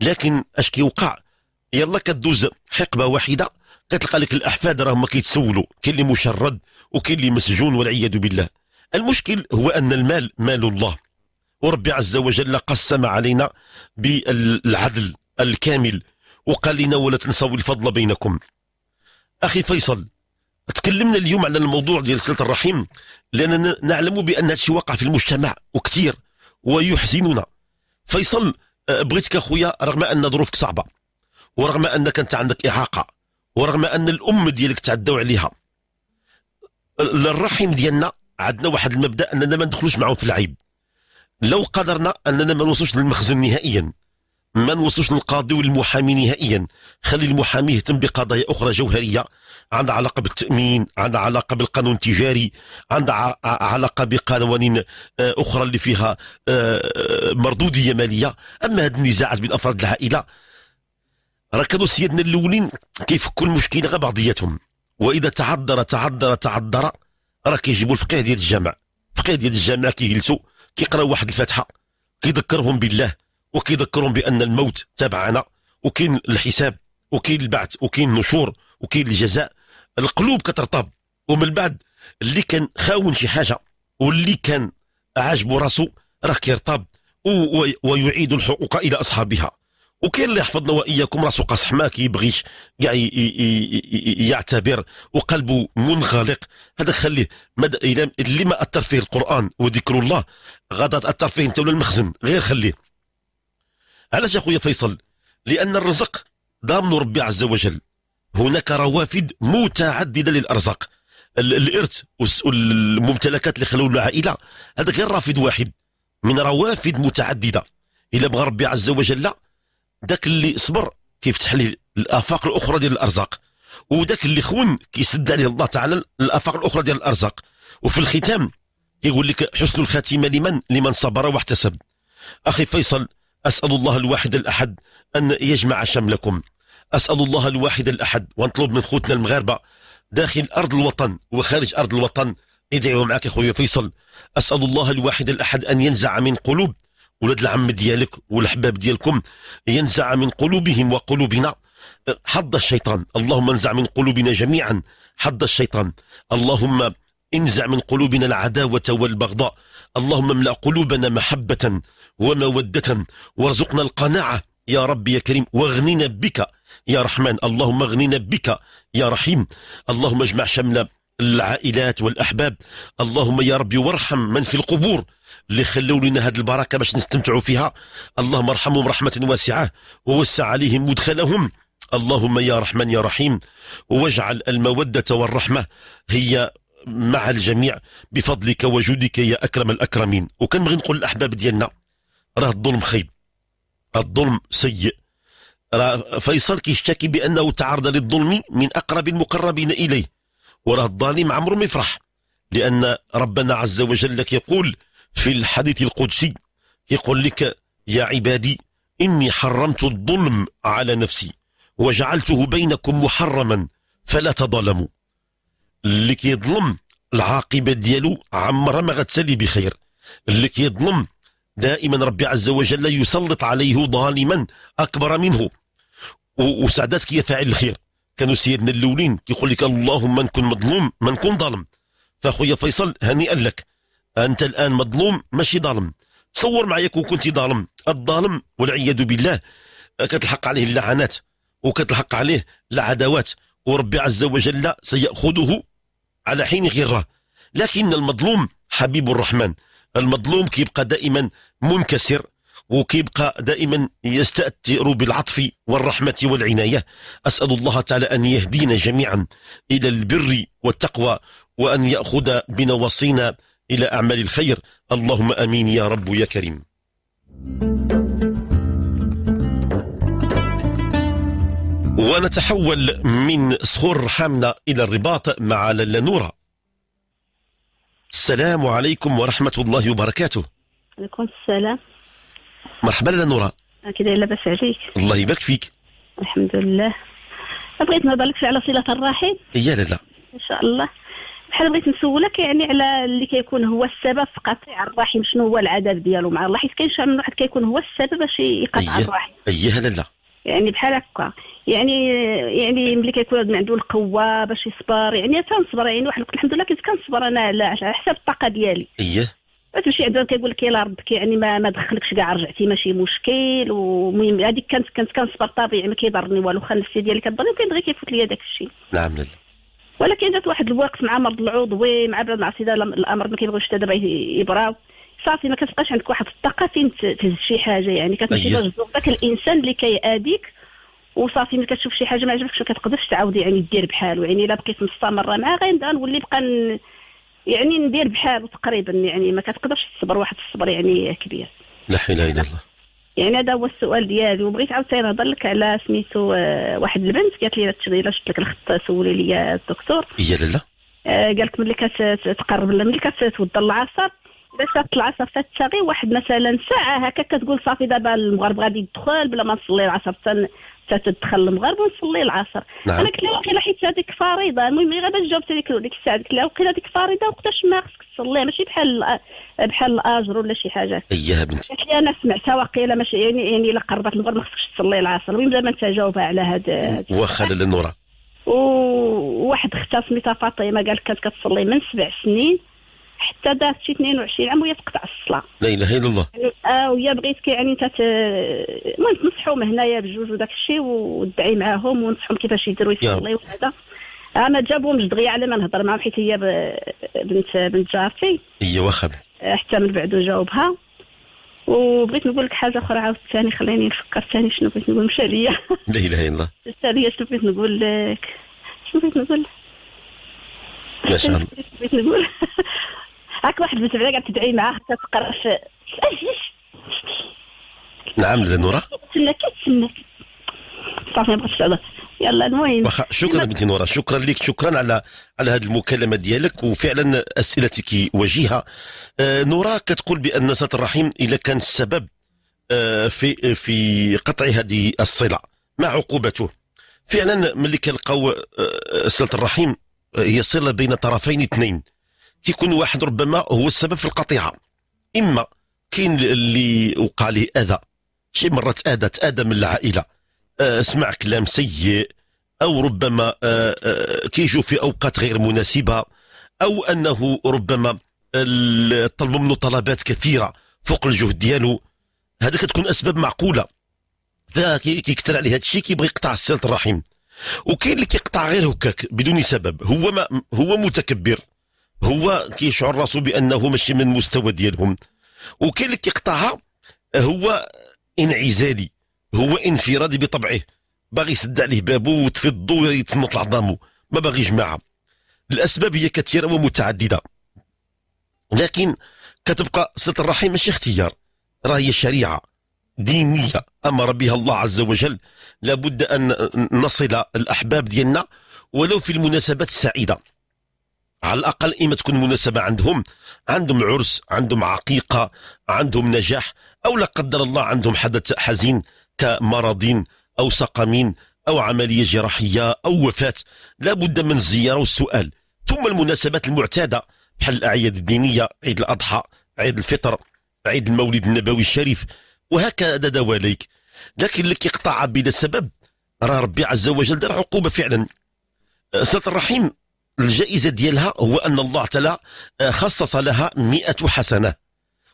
لكن اش كيوقع يلا كدوز حقبه واحده كتلقى لك الاحفاد راهم كيتسولوا كاين اللي مشرد وكاين اللي مسجون والعياذ بالله المشكل هو أن المال مال الله ورب عز وجل قسم علينا بالعدل الكامل وقال لنا ولا تنسوا الفضل بينكم أخي فيصل تكلمنا اليوم على الموضوع ديال صلة الرحيم لأننا نعلم بأن هذا الشيء واقع في المجتمع وكثير ويحزننا فيصل آه، بغيتك اخويا رغم ان ظروفك صعبه ورغم انك انت عندك اعاقه ورغم ان الام ديالك تعدوا عليها الرحم ديالنا عندنا واحد المبدا اننا ما ندخلوش معهم في العيب لو قدرنا اننا ما نوصلوش للمخزن نهائيا ما نوصلوش للقاضي والمحامي نهائيا خلي المحامي يهتم بقضايا اخرى جوهريه عندها علاقه بالتامين عندها علاقه بالقانون التجاري عندها علاقه بقوانين آه، اخرى اللي فيها آه، مردوديه ماليه اما هذه النزاعات بين افراد العائله ركضوا كانوا سيدنا الاولين كيفكوا المشكله غير بعضياتهم واذا تعذر تعذر تعذر راه كيجيبوا الفقيه ديال الجامع الفقيه ديال الجامع كيجلسوا كيقراوا واحد الفاتحه كيذكرهم بالله وكيذكرهم بان الموت تبعنا وكاين الحساب وكاين البعث وكاين النشور وكاين الجزاء القلوب كترطب ومن بعد اللي كان خاون شي حاجه واللي كان عاجبو راسو راه كيرطب ويعيد الحقوق الى اصحابها وكاين اللي يحفظنا واياكم راسو قاصح ما كيبغيش كاع يعتبر وقلبه منغلق هذا خليه اللي ما اثر فيه القران وذكر الله غدا تاثر فيه انت ولا المخزن غير خليه علاش يا خويا فيصل لان الرزق ضامن ربي عز وجل هناك روافد متعدده للارزاق الارث والممتلكات اللي خلوا العائله هذا غير رافد واحد من روافد متعدده الى بغى ربي عز وجل لا داك اللي صبر كيفتح ليه الافاق الاخرى ديال الارزاق وداك اللي خون كيسد عليه الله تعالى الافاق الاخرى ديال الارزاق وفي الختام كيقول لك حسن الخاتمه لمن لمن صبر واحتسب اخي فيصل اسال الله الواحد الاحد ان يجمع شملكم اسال الله الواحد الاحد ونطلب من خوتنا المغاربه داخل ارض الوطن وخارج ارض الوطن ادعوا معك اخويا فيصل اسال الله الواحد الاحد ان ينزع من قلوب ولاد العم ديالك والحباب ديالكم ينزع من قلوبهم وقلوبنا حظ الشيطان اللهم انزع من قلوبنا جميعا حظ الشيطان اللهم انزع من قلوبنا العداوة والبغضاء اللهم املأ قلوبنا محبة ومودة وارزقنا القناعة يا رب يا كريم واغننا بك يا رحمن اللهم اغننا بك يا رحيم اللهم اجمع شمل العائلات والاحباب اللهم يا ربي وارحم من في القبور اللي خلوا لنا هذه البركه باش نستمتعوا فيها اللهم ارحمهم رحمه واسعه ووسع عليهم مدخلهم اللهم يا رحمن يا رحيم واجعل الموده والرحمه هي مع الجميع بفضلك وجودك يا اكرم الاكرمين وكنبغي نقول للاحباب ديالنا راه الظلم خيب الظلم سيء راه فيصل كيشتكي بانه تعرض للظلم من اقرب المقربين اليه وراه الظالم عمرو ما يفرح لأن ربنا عز وجل يقول في الحديث القدسي يقول لك يا عبادي إني حرمت الظلم على نفسي وجعلته بينكم محرما فلا تظلموا اللي كيظلم العاقبة ديالو عمرها ما غتسالي بخير اللي كيظلم دائما ربي عز وجل يسلط عليه ظالما أكبر منه وسعدات كيفاعل الخير كانوا سيدنا الاولين كيقول لك اللهم من كن مظلوم ما نكون ظالم فاخويا فيصل هنيئا لك انت الان مظلوم ماشي ظالم تصور معايا كون كنت ظالم الظالم والعياذ بالله كتلحق عليه اللعنات وكتلحق عليه العداوات وربي عز وجل سيأخذه على حين غره لكن المظلوم حبيب الرحمن المظلوم كيبقى دائما منكسر وكيبقى دائما يستأثر بالعطف والرحمة والعناية أسأل الله تعالى أن يهدينا جميعا إلى البر والتقوى وأن يأخذ بنواصينا إلى أعمال الخير اللهم أمين يا رب يا كريم ونتحول من صخور حامنا إلى الرباط مع لالا نورة السلام عليكم ورحمة الله وبركاته عليكم السلام مرحبا لاله نوره كي لاباس عليك الله يبارك فيك الحمد لله بغيت نهضر لك على صله الرحم يا لاله ان شاء الله بحال بغيت نسولك يعني على اللي كيكون هو السبب في قطيع الرحم شنو هو العذاب ديالو مع الله حيت كاين شحال من واحد كيكون هو السبب باش يقطع أيه. الرحم اييه لاله يعني بحال هكا يعني يعني ملي كيكون عنده القوه باش يصبر يعني تنصبر يعني واحد الحمد لله كنت كنصبر انا على حساب الطاقه ديالي اييه تمشي عندهم كيقول لك يلا ربك يعني ما, ما دخلكش كاع رجعتي ماشي مشكل ومهم هذيك كانت كانت كنصبر طبيعي ما كيضرني والو خا النفسيه ديالي كتضرني وكان دغيا كيفوت ليا داك الشيء نعم ولكن جات واحد الوقت مع مرض العضوي مع بعض العصيده الامر ما كيبغيوش حتى دابا يبراو صافي ما كتبقاش عندك واحد الطاقه فين تهز شي حاجه يعني كتمشي ذاك أيوة. الانسان اللي كيأذيك وصافي ملي كتشوف شي حاجه ما عجبكش ما كتقدرش تعاود يعني دير بحاله يعني الا بقيت مستمره معاه غير نولي بقى يعني ندير بحال تقريبا يعني ما كتقدرش تصبر واحد الصبر يعني كبير لا حول الا الله يعني هذا هو السؤال ديالي وبغيت عاوتاني نهضر لك على سميتو آه، واحد البنت قالت لي الا شفت لك الخط سولي لي الدكتور هي لالا آه، قالت لك ملي كتقرب ملي كتوضى العصر اذا شافت العصر فاتساغي واحد مثلا ساعه هكا كتقول صافي دابا المغرب غادي يدخل بلا ما نصلي العصر حتى تدخل المغرب ونصلي العصر نعم. انا قلت لها وقيلا حيت هذيك فريضه المهم غير باش جاوبت هذيك ديك الساعه قلت لها وقيله هذيك فريضه وقتاش ما خصك تصلي ماشي بحال بحال الاجر ولا شي حاجه اييه بنتي قالت لي يعني انا سمعتها وقيله ماشي يعني يعني الا قربت المغرب ما خصكش تصلي العصر المهم دابا انت جاوبها على هذا واخا للنورة وواحد اختها سميتها فاطمه قالت كانت كتصلي من سبع سنين حتى دارت شي 22 عام وهي تقطع الصلاه لا اله الا الله اه وهي بغيت يعني تت المهم تنصحهم هنايا بجوج وداك الشيء وتدعي معاهم ونصحهم كيفاش يديروا يصلي وهذا انا ما جابهمش دغيا على ما نهضر معاهم حيت هي بنت بنت جارتي هي واخا آه، حتى من بعد جاوبها وبغيت نقول لك حاجه اخرى عاوتاني خليني نفكر ثاني شنو بغيت نقول مشى ليا لا اله الا الله مشى ليا شنو بغيت نقول لك شنو بغيت نقول ما شاء الله بغيت نقول هاك واحد بنت قاعد تدعي معاه حتى تقرا في نعم لنورا كتسنى كتسنى صافي ما بغيتش يلا المهم وخ... شكرا بنتي نورا شكرا لك شكرا على على هذه المكالمه ديالك وفعلا اسئلتك وجيهه آه نورا كتقول بان سات الرحيم الا كان السبب آه في في قطع هذه الصله ما عقوبته فعلا ملي كنلقاو آه، صله الرحيم آه، هي صله بين طرفين اثنين كيكون واحد ربما هو السبب في القطيعه اما كاين اللي وقع له اذى شي مره تاذى تاذى من العائله آه، سمع كلام سيء او ربما آه، آه، كيجو في اوقات غير مناسبه او انه ربما طلب منه طلبات كثيره فوق الجهد ديالو هذا كتكون اسباب معقوله فكيكثر عليه هذا الشيء كيبغي يقطع صله الرحم وكاين اللي كيقطع غير هكاك بدون سبب هو ما هو متكبر هو كيشعر راسو بانه ماشي من المستوى ديالهم وكاين اللي كيقطعها هو انعزالي هو انفرادي بطبعه باغي يسد عليه بابو وتفضو ويتصنط لعظامو ما باغي جماعه الاسباب هي كثيره ومتعدده لكن كتبقى صله الرحم ماشي اختيار راه هي شريعه دينيه امر بها الله عز وجل لابد ان نصل الاحباب ديالنا ولو في المناسبات السعيده على الأقل إما تكون مناسبة عندهم عندهم عرس عندهم عقيقة عندهم نجاح أو لا قدر الله عندهم حدث حزين كمرض أو سقمين أو عملية جراحية أو وفاة لابد من الزيارة والسؤال ثم المناسبات المعتادة بحال الأعياد الدينية عيد الأضحى عيد الفطر عيد المولد النبوي الشريف وهكذا دواليك لكن اللي كيقطع بلا سبب راه ربي عز وجل دار عقوبة فعلا صلة أه، الرحيم الجائزة ديالها هو أن الله تعالى آه، خصص لها مئة حسنة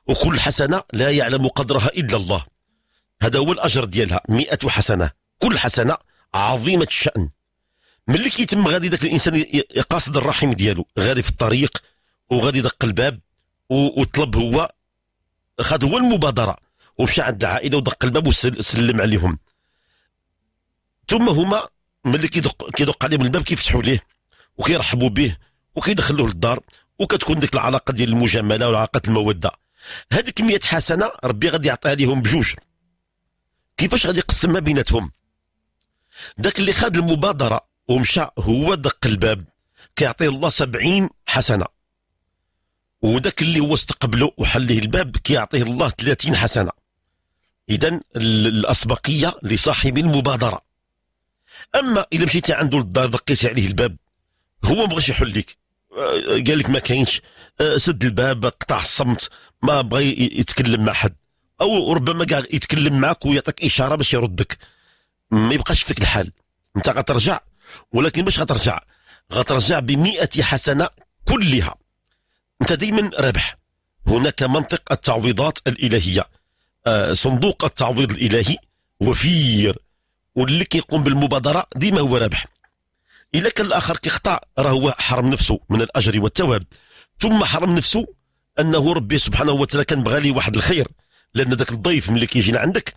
وكل حسنة لا يعلم قدرها إلا الله هذا هو الأجر ديالها مئة حسنة كل حسنة عظيمة الشأن ملي كيتم غادي ذاك الانسان يقاصد الرحم ديالو غادي في الطريق وغادي دق الباب وطلب هو خد هو المبادره ومشى عند العائله ودق الباب وسلم عليهم ثم هما ملي كيدق كيدق عليهم الباب كيفتحوا ليه وكيرحبوا به وكيدخلوه للدار وكتكون ديك العلاقه ديال المجامله وعلاقه الموده هذيك 100 حسنه ربي غادي يعطيها لهم بجوج كيفاش غادي يقسمها بيناتهم داك اللي خد المبادره ومشى هو دق الباب كيعطيه الله 70 حسنه وداك اللي هو استقبله وحل الباب كيعطيه الله 30 حسنه اذا الاسبقيه لصاحب المبادره اما اذا مشيتي عنده للدار دقيتي عليه الباب هو ما بغاش يحل لك آه، قال لك ما كاينش آه، سد الباب قطع الصمت ما بغى يتكلم مع حد او ربما كاع يتكلم معك ويعطيك اشاره باش يردك ما يبقاش فيك الحال انت غترجع ولكن باش غترجع غترجع بمئة حسنه كلها انت دائما ربح هناك منطق التعويضات الالهيه آه صندوق التعويض الالهي وفير واللي كيقوم بالمبادره ديما هو رابح الا كان الاخر كيخطا راه هو حرم نفسه من الاجر والثواب ثم حرم نفسه انه ربي سبحانه وتعالى كان بغى لي واحد الخير لان ذاك الضيف ملي كيجي عندك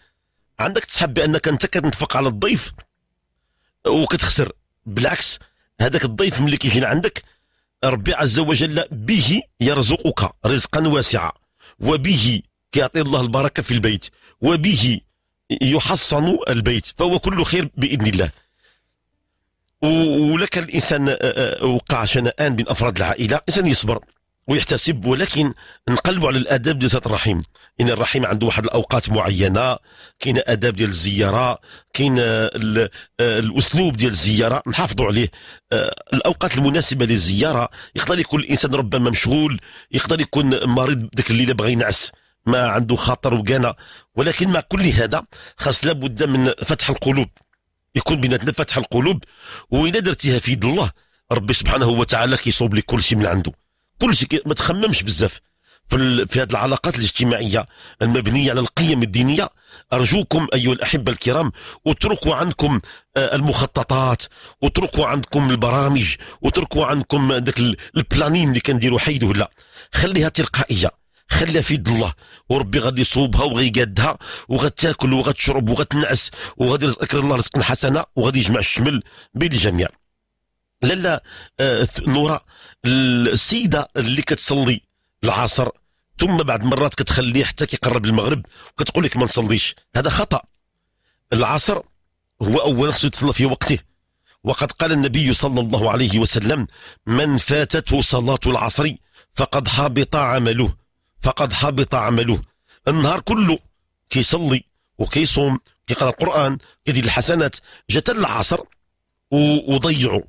عندك تسحب بانك انت كتنفق على الضيف وكتخسر بالعكس هذاك الضيف ملي كيجي عندك ربي عز وجل به يرزقك رزقا واسعا وبه كيعطي الله البركه في البيت وبه يحصن البيت فهو كل خير باذن الله ولك الانسان آه، آه، وقع شنآن بين افراد العائله الانسان يصبر ويحتسب ولكن نقلبوا على الاداب ديال الرحيم ان الرحيم عنده واحد الاوقات معينه كاين اداب ديال الزياره كاين آه، الاسلوب ديال الزياره نحافظوا عليه الاوقات المناسبه للزياره يقدر يكون الانسان ربما مشغول يقدر يكون مريض ديك الليله بغى ينعس ما عنده خاطر وكانا ولكن مع كل هذا خاص لابد من فتح القلوب يكون بيناتنا فتح القلوب وإلا درتيها في يد الله ربي سبحانه وتعالى كيصوب لك كل شيء من عنده كل شيء ما تخممش بزاف في في هذه العلاقات الاجتماعيه المبنيه على القيم الدينيه ارجوكم ايها الاحبه الكرام اتركوا عنكم آه، المخططات اتركوا عندكم البرامج اتركوا عندكم ذاك البلانين اللي كنديروا حيده لا خليها تلقائيه خليها في يد الله وربي غادي يصوبها وغيقادها وغتاكل وغتشرب وغتنعس وغادي يرزقك الله رزقا حسنا وغادي يجمع الشمل بين الجميع لا لا آه نورا السيده اللي كتصلي العصر ثم بعد مرات كتخليه حتى كيقرب المغرب وكتقول لك ما نصليش هذا خطا العصر هو اولا خصو يتصلى في وقته وقد قال النبي صلى الله عليه وسلم من فاتته صلاه العصر فقد حبط عمله فقد حبط عمله النهار كله كيصلي وكيصوم كيقرا القران كيدير الحسنات جات العصر وضيعوا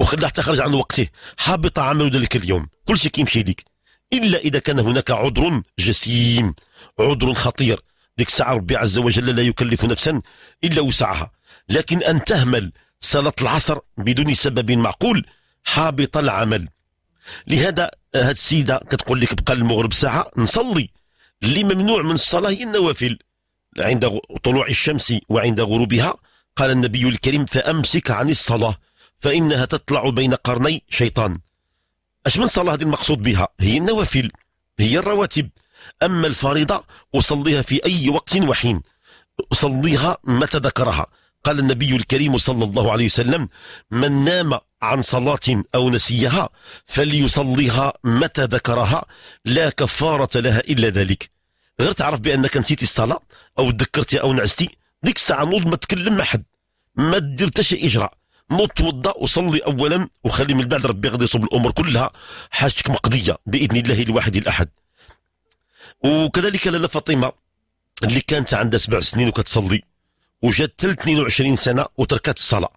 وخلاه حتى خرج عن وقته حبط عمله ذلك اليوم كل شيء كيمشي لك الا اذا كان هناك عذر جسيم عذر خطير ديك الساعه ربي عز وجل لا يكلف نفسا الا وسعها لكن ان تهمل صلاه العصر بدون سبب معقول حابط العمل لهذا آه، هاد السيده كتقول لك بقى المغرب ساعه نصلي اللي ممنوع من الصلاه هي النوافل عند طلوع الشمس وعند غروبها قال النبي الكريم فامسك عن الصلاه فانها تطلع بين قرني شيطان اش من صلاه هذه المقصود بها هي النوافل هي الرواتب اما الفريضه اصليها في اي وقت وحين اصليها متى ذكرها قال النبي الكريم صلى الله عليه وسلم من نام عن صلاة أو نسيها فليصليها متى ذكرها لا كفارة لها إلا ذلك غير تعرف بأنك نسيتي الصلاة أو تذكرتي أو نعستي ديك الساعة نوض ما تكلم مع حد ما دير حتى شي إجراء نوض توضا وصلي اولا وخلي من بعد ربي غادي يصوب الامور كلها حاجتك مقضيه باذن الله الواحد الاحد وكذلك لالا فاطمه اللي كانت عندها سبع سنين وكتصلي وجات تل 22 سنة وتركت الصلاة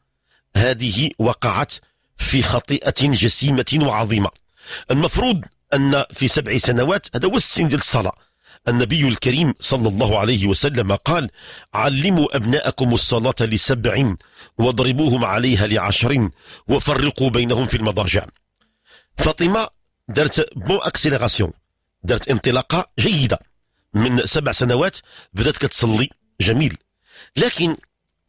هذه وقعت في خطيئة جسيمة وعظيمة المفروض أن في سبع سنوات هذا هو السن ديال الصلاة النبي الكريم صلى الله عليه وسلم قال علموا أبناءكم الصلاة لسبع واضربوهم عليها لعشر وفرقوا بينهم في المضاجع فاطمة دارت بون اكسيليغاسيون دارت انطلاقة جيدة من سبع سنوات بدات كتصلي جميل لكن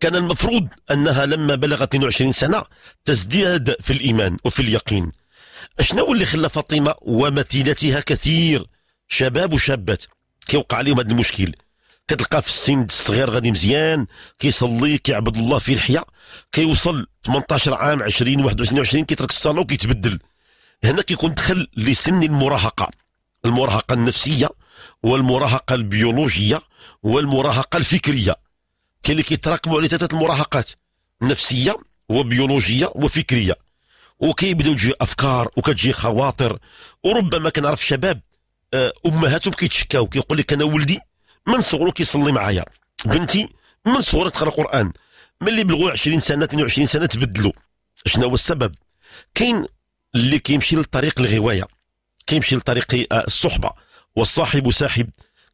كان المفروض أنها لما بلغت 22 سنة تزداد في الإيمان وفي اليقين أشنو اللي خلى فاطمة ومثيلتها كثير شباب وشابات كيوقع عليهم هذا المشكل كتلقى في السن الصغير غادي مزيان كيصلي كيعبد الله في الحياة كيوصل 18 عام 20 21 20 كيترك الصلاة وكيتبدل هنا كيكون دخل لسن المراهقة المراهقة النفسية والمراهقة البيولوجية والمراهقة الفكرية كاين اللي كيتراكموا عليه ثلاثه المراهقات نفسيه وبيولوجيه وفكريه وكيبداو تجي افكار وكتجي خواطر وربما كنعرف شباب آه، امهاتهم كيتشكاو كيقول لك انا ولدي من صغرو كيصلي معايا بنتي من صغره تقرا القران ملي بلغوا 20 سنه 22 سنه تبدلوا شنو هو السبب كاين اللي كيمشي للطريق الغوايه كيمشي لطريق آه، الصحبه والصاحب ساحب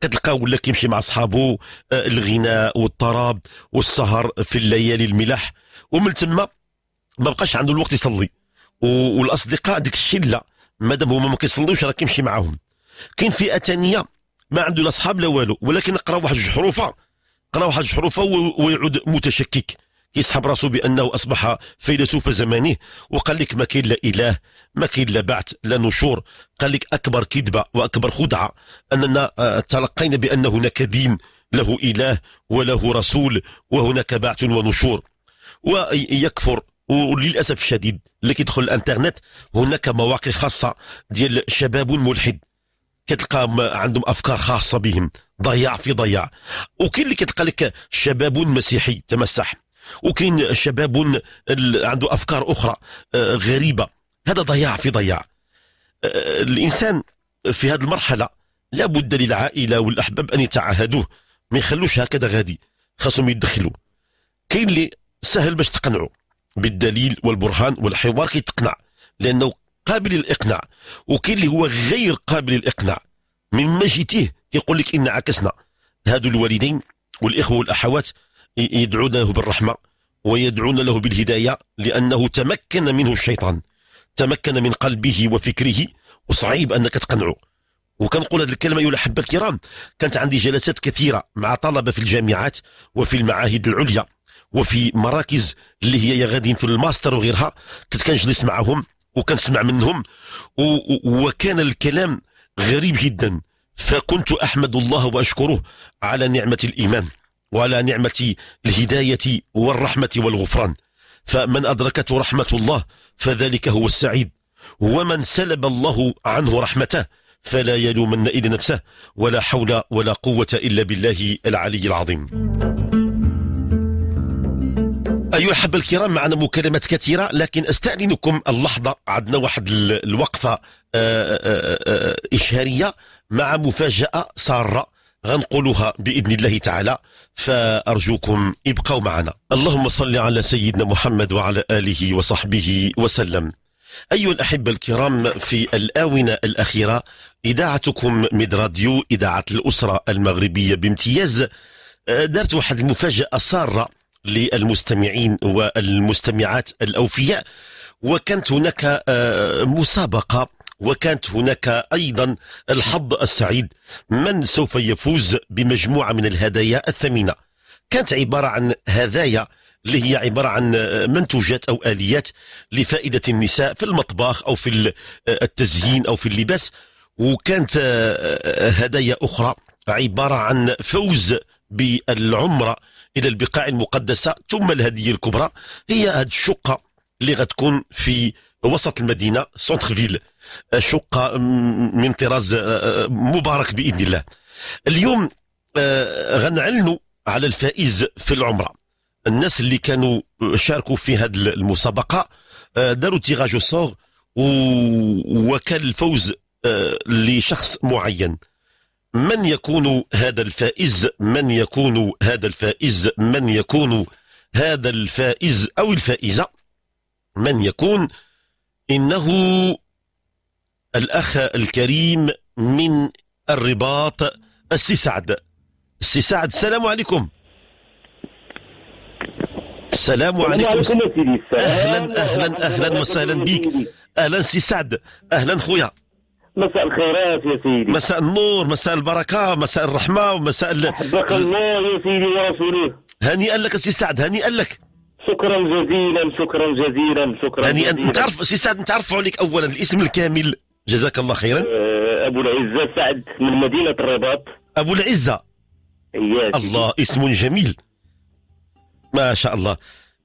كتلقى ولا كيمشي مع صحابو آه، الغناء والطراب والسهر في الليالي الملح ومن تما ما بقاش عنده الوقت يصلي والاصدقاء ديك الشله مادام هما ما كيصليوش راه كيمشي معاهم كاين فئه ثانيه ما عنده لا صحاب لا والو ولكن قرا واحد جوج حروفه قرا واحد جوج حروفه ويعود متشكك يسحب راسه بانه اصبح فيلسوف زمانه وقال لك ما كاين لا اله ما كاين لا بعث لا نشور قال لك اكبر كذبه واكبر خدعه اننا آه، تلقينا بان هناك دين له اله وله رسول وهناك بعث ونشور ويكفر وللاسف الشديد اللي كيدخل الانترنت هناك مواقع خاصه ديال شباب ملحد كتلقى عندهم افكار خاصه بهم ضياع في ضياع وكاين اللي كتلقى لك شباب مسيحي تمسح وكاين شباب عنده افكار اخرى آه، غريبه هذا ضياع في ضياع آه، الانسان في هذه المرحله لابد للعائله والاحباب ان يتعاهدوه ما يخلوش هكذا غادي خاصهم يدخلوا كاين اللي سهل باش تقنعوا بالدليل والبرهان والحوار كيتقنع لانه قابل للاقناع وكاين اللي هو غير قابل للاقناع من ما يقول لك ان عكسنا هادو الوالدين والاخوه والاحوات يدعون له بالرحمة ويدعون له بالهداية لأنه تمكن منه الشيطان تمكن من قلبه وفكره وصعيب أنك تقنعه وكنقول هذه الكلمة يا الأحبة الكرام كانت عندي جلسات كثيرة مع طلبة في الجامعات وفي المعاهد العليا وفي مراكز اللي هي يا في الماستر وغيرها كنت كنجلس معهم وكنسمع منهم وكان الكلام غريب جدا فكنت أحمد الله وأشكره على نعمة الإيمان وعلى نعمة الهداية والرحمة والغفران فمن أدركته رحمة الله فذلك هو السعيد ومن سلب الله عنه رحمته فلا يلومن إلا نفسه ولا حول ولا قوة إلا بالله العلي العظيم أيها الحب الكرام معنا مكالمات كثيرة لكن أستأذنكم اللحظة عندنا واحد الوقفة آه، آه، آه، إشهارية مع مفاجأة سارة غنقولها بإذن الله تعالى فأرجوكم ابقوا معنا اللهم صل على سيدنا محمد وعلى آله وصحبه وسلم أيها الأحبة الكرام في الآونة الأخيرة إذاعتكم ميد راديو إذاعة الأسرة المغربية بامتياز آه، دارت واحد المفاجأة سارة للمستمعين والمستمعات الأوفياء وكانت هناك آه، مسابقة وكانت هناك أيضا الحظ السعيد من سوف يفوز بمجموعة من الهدايا الثمينة كانت عبارة عن هدايا اللي هي عبارة عن منتوجات أو آليات لفائدة النساء في المطبخ أو في التزيين أو في اللباس وكانت آه، آه، هدايا أخرى عبارة عن فوز بالعمرة إلى البقاع المقدسة ثم الهدية الكبرى هي هذه الشقة اللي غتكون في وسط المدينه سونتر فيل آه، شقه من طراز آه، آه، مبارك باذن الله اليوم غنعلنوا على الفائز في العمره الناس اللي كانوا شاركوا في هذه المسابقه داروا تيراج سور وكان الفوز لشخص معين من يكون هذا الفائز من يكون هذا الفائز من يكون هذا الفائز او الفائزه من يكون إنه الأخ الكريم من الرباط السي سعد السي سعد السلام عليكم السلام عليكم س... أهلا أهلا أهلا وسهلا بك أهلا سي سعد أهلا خويا مساء الخيرات يا سيدي مساء النور مساء البركة مساء الرحمة ومساء ال... الله يا سيدي ورسوله هنيئا لك سي سعد هنيئا لك شكرا جزيلا شكرا جزيلا شكرا يعني جزيلا نتعرف سي سعد نتعرف عليك اولا الاسم الكامل جزاك الله خيرا آه، ابو العزه سعد من مدينه الرباط ابو العزه ياسي. الله اسم جميل ما شاء الله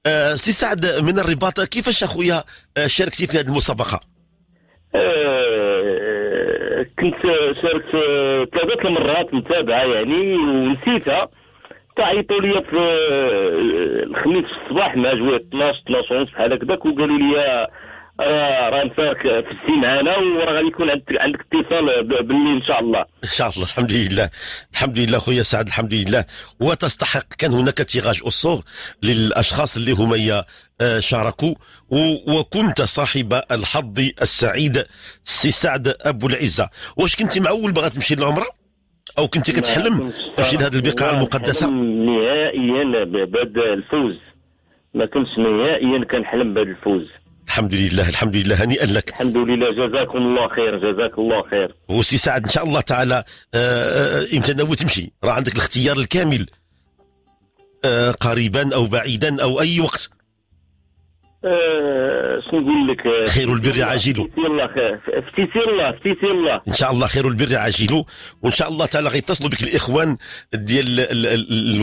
آه سي سعد من الرباط كيفاش اخويا آه، شاركتي في هذه المسابقه آه كنت شاركت ثلاثه المرات متابعه يعني ونسيتها عيطوا طيب، لي في الخميس الصباح مع جويه 12 12 ونص بحال هكذاك وقالوا لي آه، راه راه في السين معانا وراه غادي يكون عندك اتصال بالليل ان شاء الله ان شاء الله الحمد لله الحمد لله خويا سعد الحمد لله وتستحق كان هناك تيغاج اصور للاشخاص اللي هما آه، شاركوا وكنت صاحب الحظ السعيد سي سعد ابو العزه واش كنت معول باغا تمشي للعمره او كنت كتحلم تمشي هذه البقعه المقدسه نهائيا بهذا الفوز ما كنتش نهائيا كنحلم بهذا الفوز الحمد لله الحمد لله هنيئا لك الحمد لله جزاكم الله خير جزاك الله خير وسي سعد ان شاء الله تعالى آه، آه، امتى ناوي تمشي راه عندك الاختيار الكامل آه، قريبا او بعيدا او اي وقت آه شنو نقول لك خير البر عاجله افتي الله افتي الله افتي الله ان شاء الله خير البر عاجله وان شاء الله تعالى غيتصلوا بك الاخوان ديال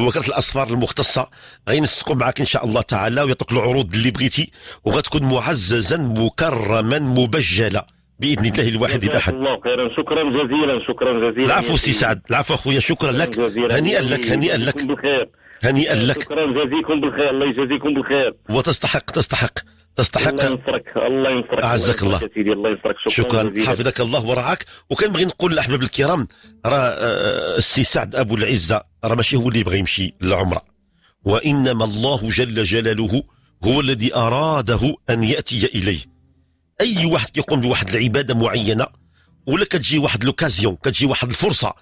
وكاله الاصفار المختصه غينسقوا معك ان شاء الله تعالى ويعطوك العروض اللي بغيتي وغتكون معززا مكرما مبجلا باذن الله الواحد الاحد الله خيرا شكرا جزيلا شكرا جزيلا العفو سي سعد العفو اخويا شكرا لك هنيئا لك هنيئا لك بخير هنيئا آه، لك شكرا جزيكم بالخير الله يجازيكم بالخير وتستحق تستحق تستحق الله ينصرك الله ينصرك اعزك الله سيدي الله ينصرك شكرا, شكرا حفظك الله ورعاك وكنبغي نقول للاحباب الكرام راه آه، السي سعد ابو العزه راه ماشي هو اللي بغى يمشي للعمره وانما الله جل جلاله هو الذي اراده ان ياتي اليه اي واحد كيقوم بواحد العباده معينه ولا كتجي واحد لوكازيون كتجي واحد الفرصه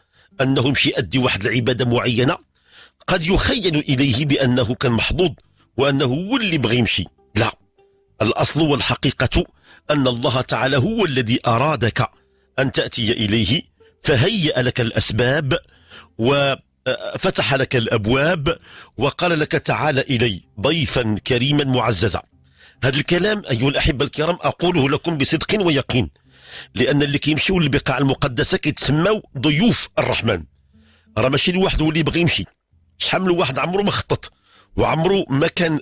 انه يمشي يؤدي واحد العباده معينه قد يخيل إليه بأنه كان محظوظ وأنه هو اللي بغى يمشي لا الأصل والحقيقة أن الله تعالى هو الذي أرادك أن تأتي إليه فهيأ لك الأسباب وفتح آه، لك الأبواب وقال لك تعال إلي ضيفا كريما معززا هذا الكلام أيها الأحبة الكرام أقوله لكم بصدق ويقين لأن اللي كيمشيو للبقاع المقدسة كيتسموا ضيوف الرحمن راه ماشي هو اللي بغى يمشي شحال من واحد عمره ما خطط وعمره ما كان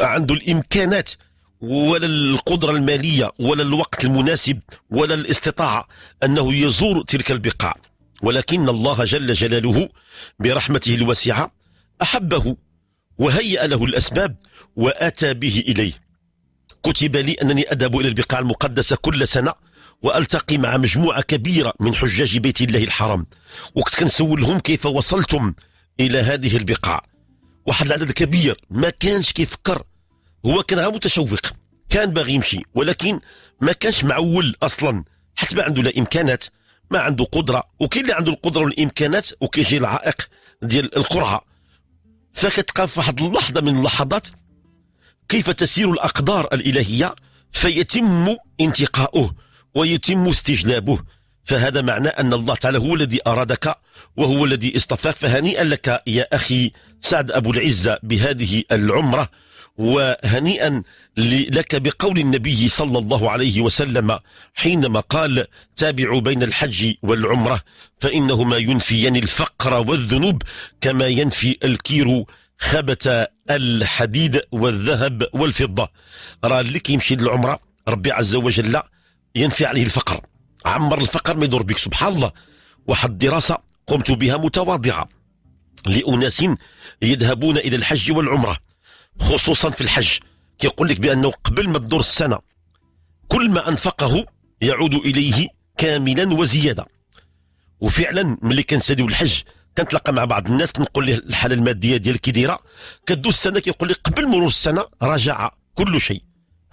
عنده الامكانات ولا القدرة المالية ولا الوقت المناسب ولا الاستطاعة أنه يزور تلك البقاع ولكن الله جل جلاله برحمته الواسعة أحبه وهيأ له الأسباب وأتى به إليه كتب لي أنني أذهب إلى البقاع المقدسة كل سنة والتقي مع مجموعه كبيره من حجاج بيت الله الحرام وكنت كنسولهم كيف وصلتم الى هذه البقاع واحد العدد كبير ما كانش كيفكر هو كان غير متشوق كان باغي يمشي ولكن ما كانش معول اصلا حتى ما عنده لا امكانات ما عنده قدره وكاين اللي عنده القدره والامكانات وكيجي العائق ديال القرعه فكتلقى في واحد اللحظه من اللحظات كيف تسير الاقدار الالهيه فيتم انتقاؤه ويتم استجلابه فهذا معناه أن الله تعالى هو الذي أرادك وهو الذي اصطفاك فهنيئا لك يا أخي سعد أبو العزة بهذه العمرة وهنيئا لك بقول النبي صلى الله عليه وسلم حينما قال تابعوا بين الحج والعمرة فإنهما ينفيان الفقر والذنوب كما ينفي الكير خبت الحديد والذهب والفضة راه اللي يمشي للعمرة ربي عز وجل ينفي عليه الفقر عمر الفقر ما يدور بك سبحان الله واحد الدراسه قمت بها متواضعة لأناس يذهبون إلى الحج والعمرة خصوصا في الحج كيقول لك بأنه قبل ما تدور السنة كل ما أنفقه يعود إليه كاملا وزيادة وفعلا ملي كنساليو الحج كنتلاقى مع بعض الناس كنقول له الحاله الماديه ديالك كي دايره كدوز السنه كيقول لي قبل مرور السنه رجع كل شيء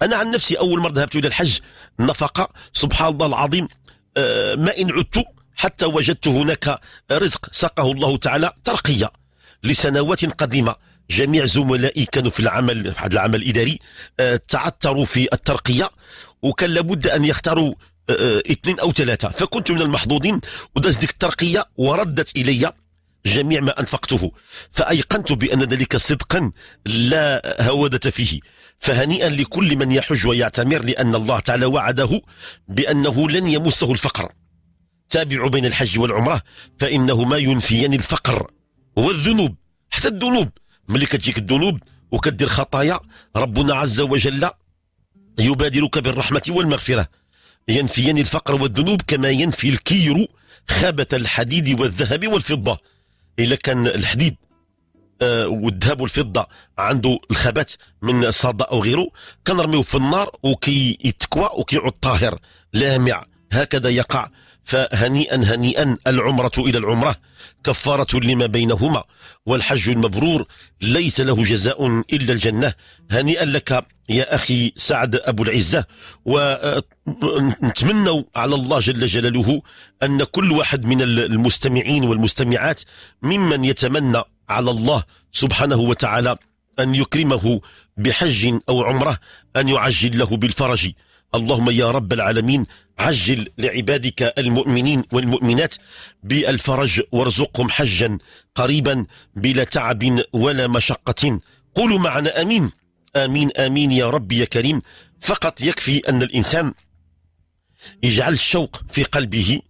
انا عن نفسي اول مره ذهبت الى الحج النفقه سبحان الله العظيم ما إن عدت حتى وجدت هناك رزق سقه الله تعالى ترقية لسنوات قديمة جميع زملائي كانوا في العمل في هذا العمل الإداري آه، تعثروا في الترقية وكان لابد أن يختاروا آه، آه، اثنين أو ثلاثة فكنت من المحظوظين ودازت ديك الترقية وردت إلي جميع ما أنفقته فأيقنت بأن ذلك صدقا لا هودة فيه فهنيئا لكل من يحج ويعتمر لأن الله تعالى وعده بأنه لن يمسه الفقر تابعوا بين الحج والعمرة فإنهما ينفيان الفقر والذنوب حتى الذنوب ملي كتجيك الذنوب وكدير خطايا ربنا عز وجل يبادرك بالرحمة والمغفرة ينفيان الفقر والذنوب كما ينفي الكير خابة الحديد والذهب والفضة إلا كان الحديد آه، والذهب والفضه عنده الخبات من الصدى او غيره كنرميو في النار وكيتكوى وكيعود طاهر لامع هكذا يقع فهنيئا هنيئا العمرة إلى العمرة كفارة لما بينهما والحج المبرور ليس له جزاء إلا الجنة هنيئا لك يا أخي سعد أبو العزة ونتمنى على الله جل جلاله أن كل واحد من المستمعين والمستمعات ممن يتمنى على الله سبحانه وتعالى أن يكرمه بحج أو عمره أن يعجل له بالفرج اللهم يا رب العالمين عجل لعبادك المؤمنين والمؤمنات بالفرج وارزقهم حجا قريبا بلا تعب ولا مشقة قولوا معنا آمين آمين آمين يا ربي يا كريم فقط يكفي أن الإنسان يجعل الشوق في قلبه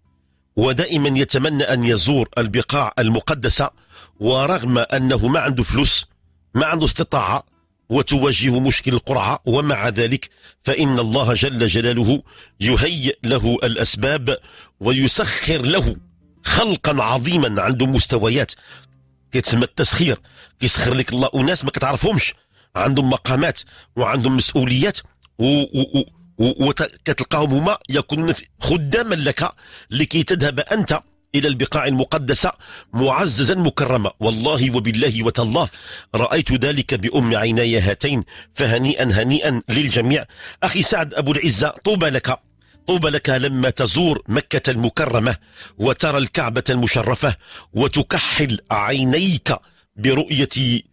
ودائما يتمنى أن يزور البقاع المقدسة ورغم أنه ما عنده فلوس ما عنده استطاعة وتواجه مشكل القرعة ومع ذلك فإن الله جل جلاله يهيئ له الأسباب ويسخر له خلقا عظيما عنده مستويات كيتسمى التسخير كيسخر لك الله أناس ما كتعرفهمش عندهم مقامات وعندهم مسؤوليات و, و, و وكتلقاهم هما يكون خداما لك لكي تذهب أنت إلى البقاع المقدسة معززا مكرما والله وبالله وتالله رأيت ذلك بأم عيني هاتين فهنيئا هنيئا للجميع أخي سعد أبو العزة طوبى لك طوبى لك لما تزور مكة المكرمة وترى الكعبة المشرفة وتكحل عينيك برؤية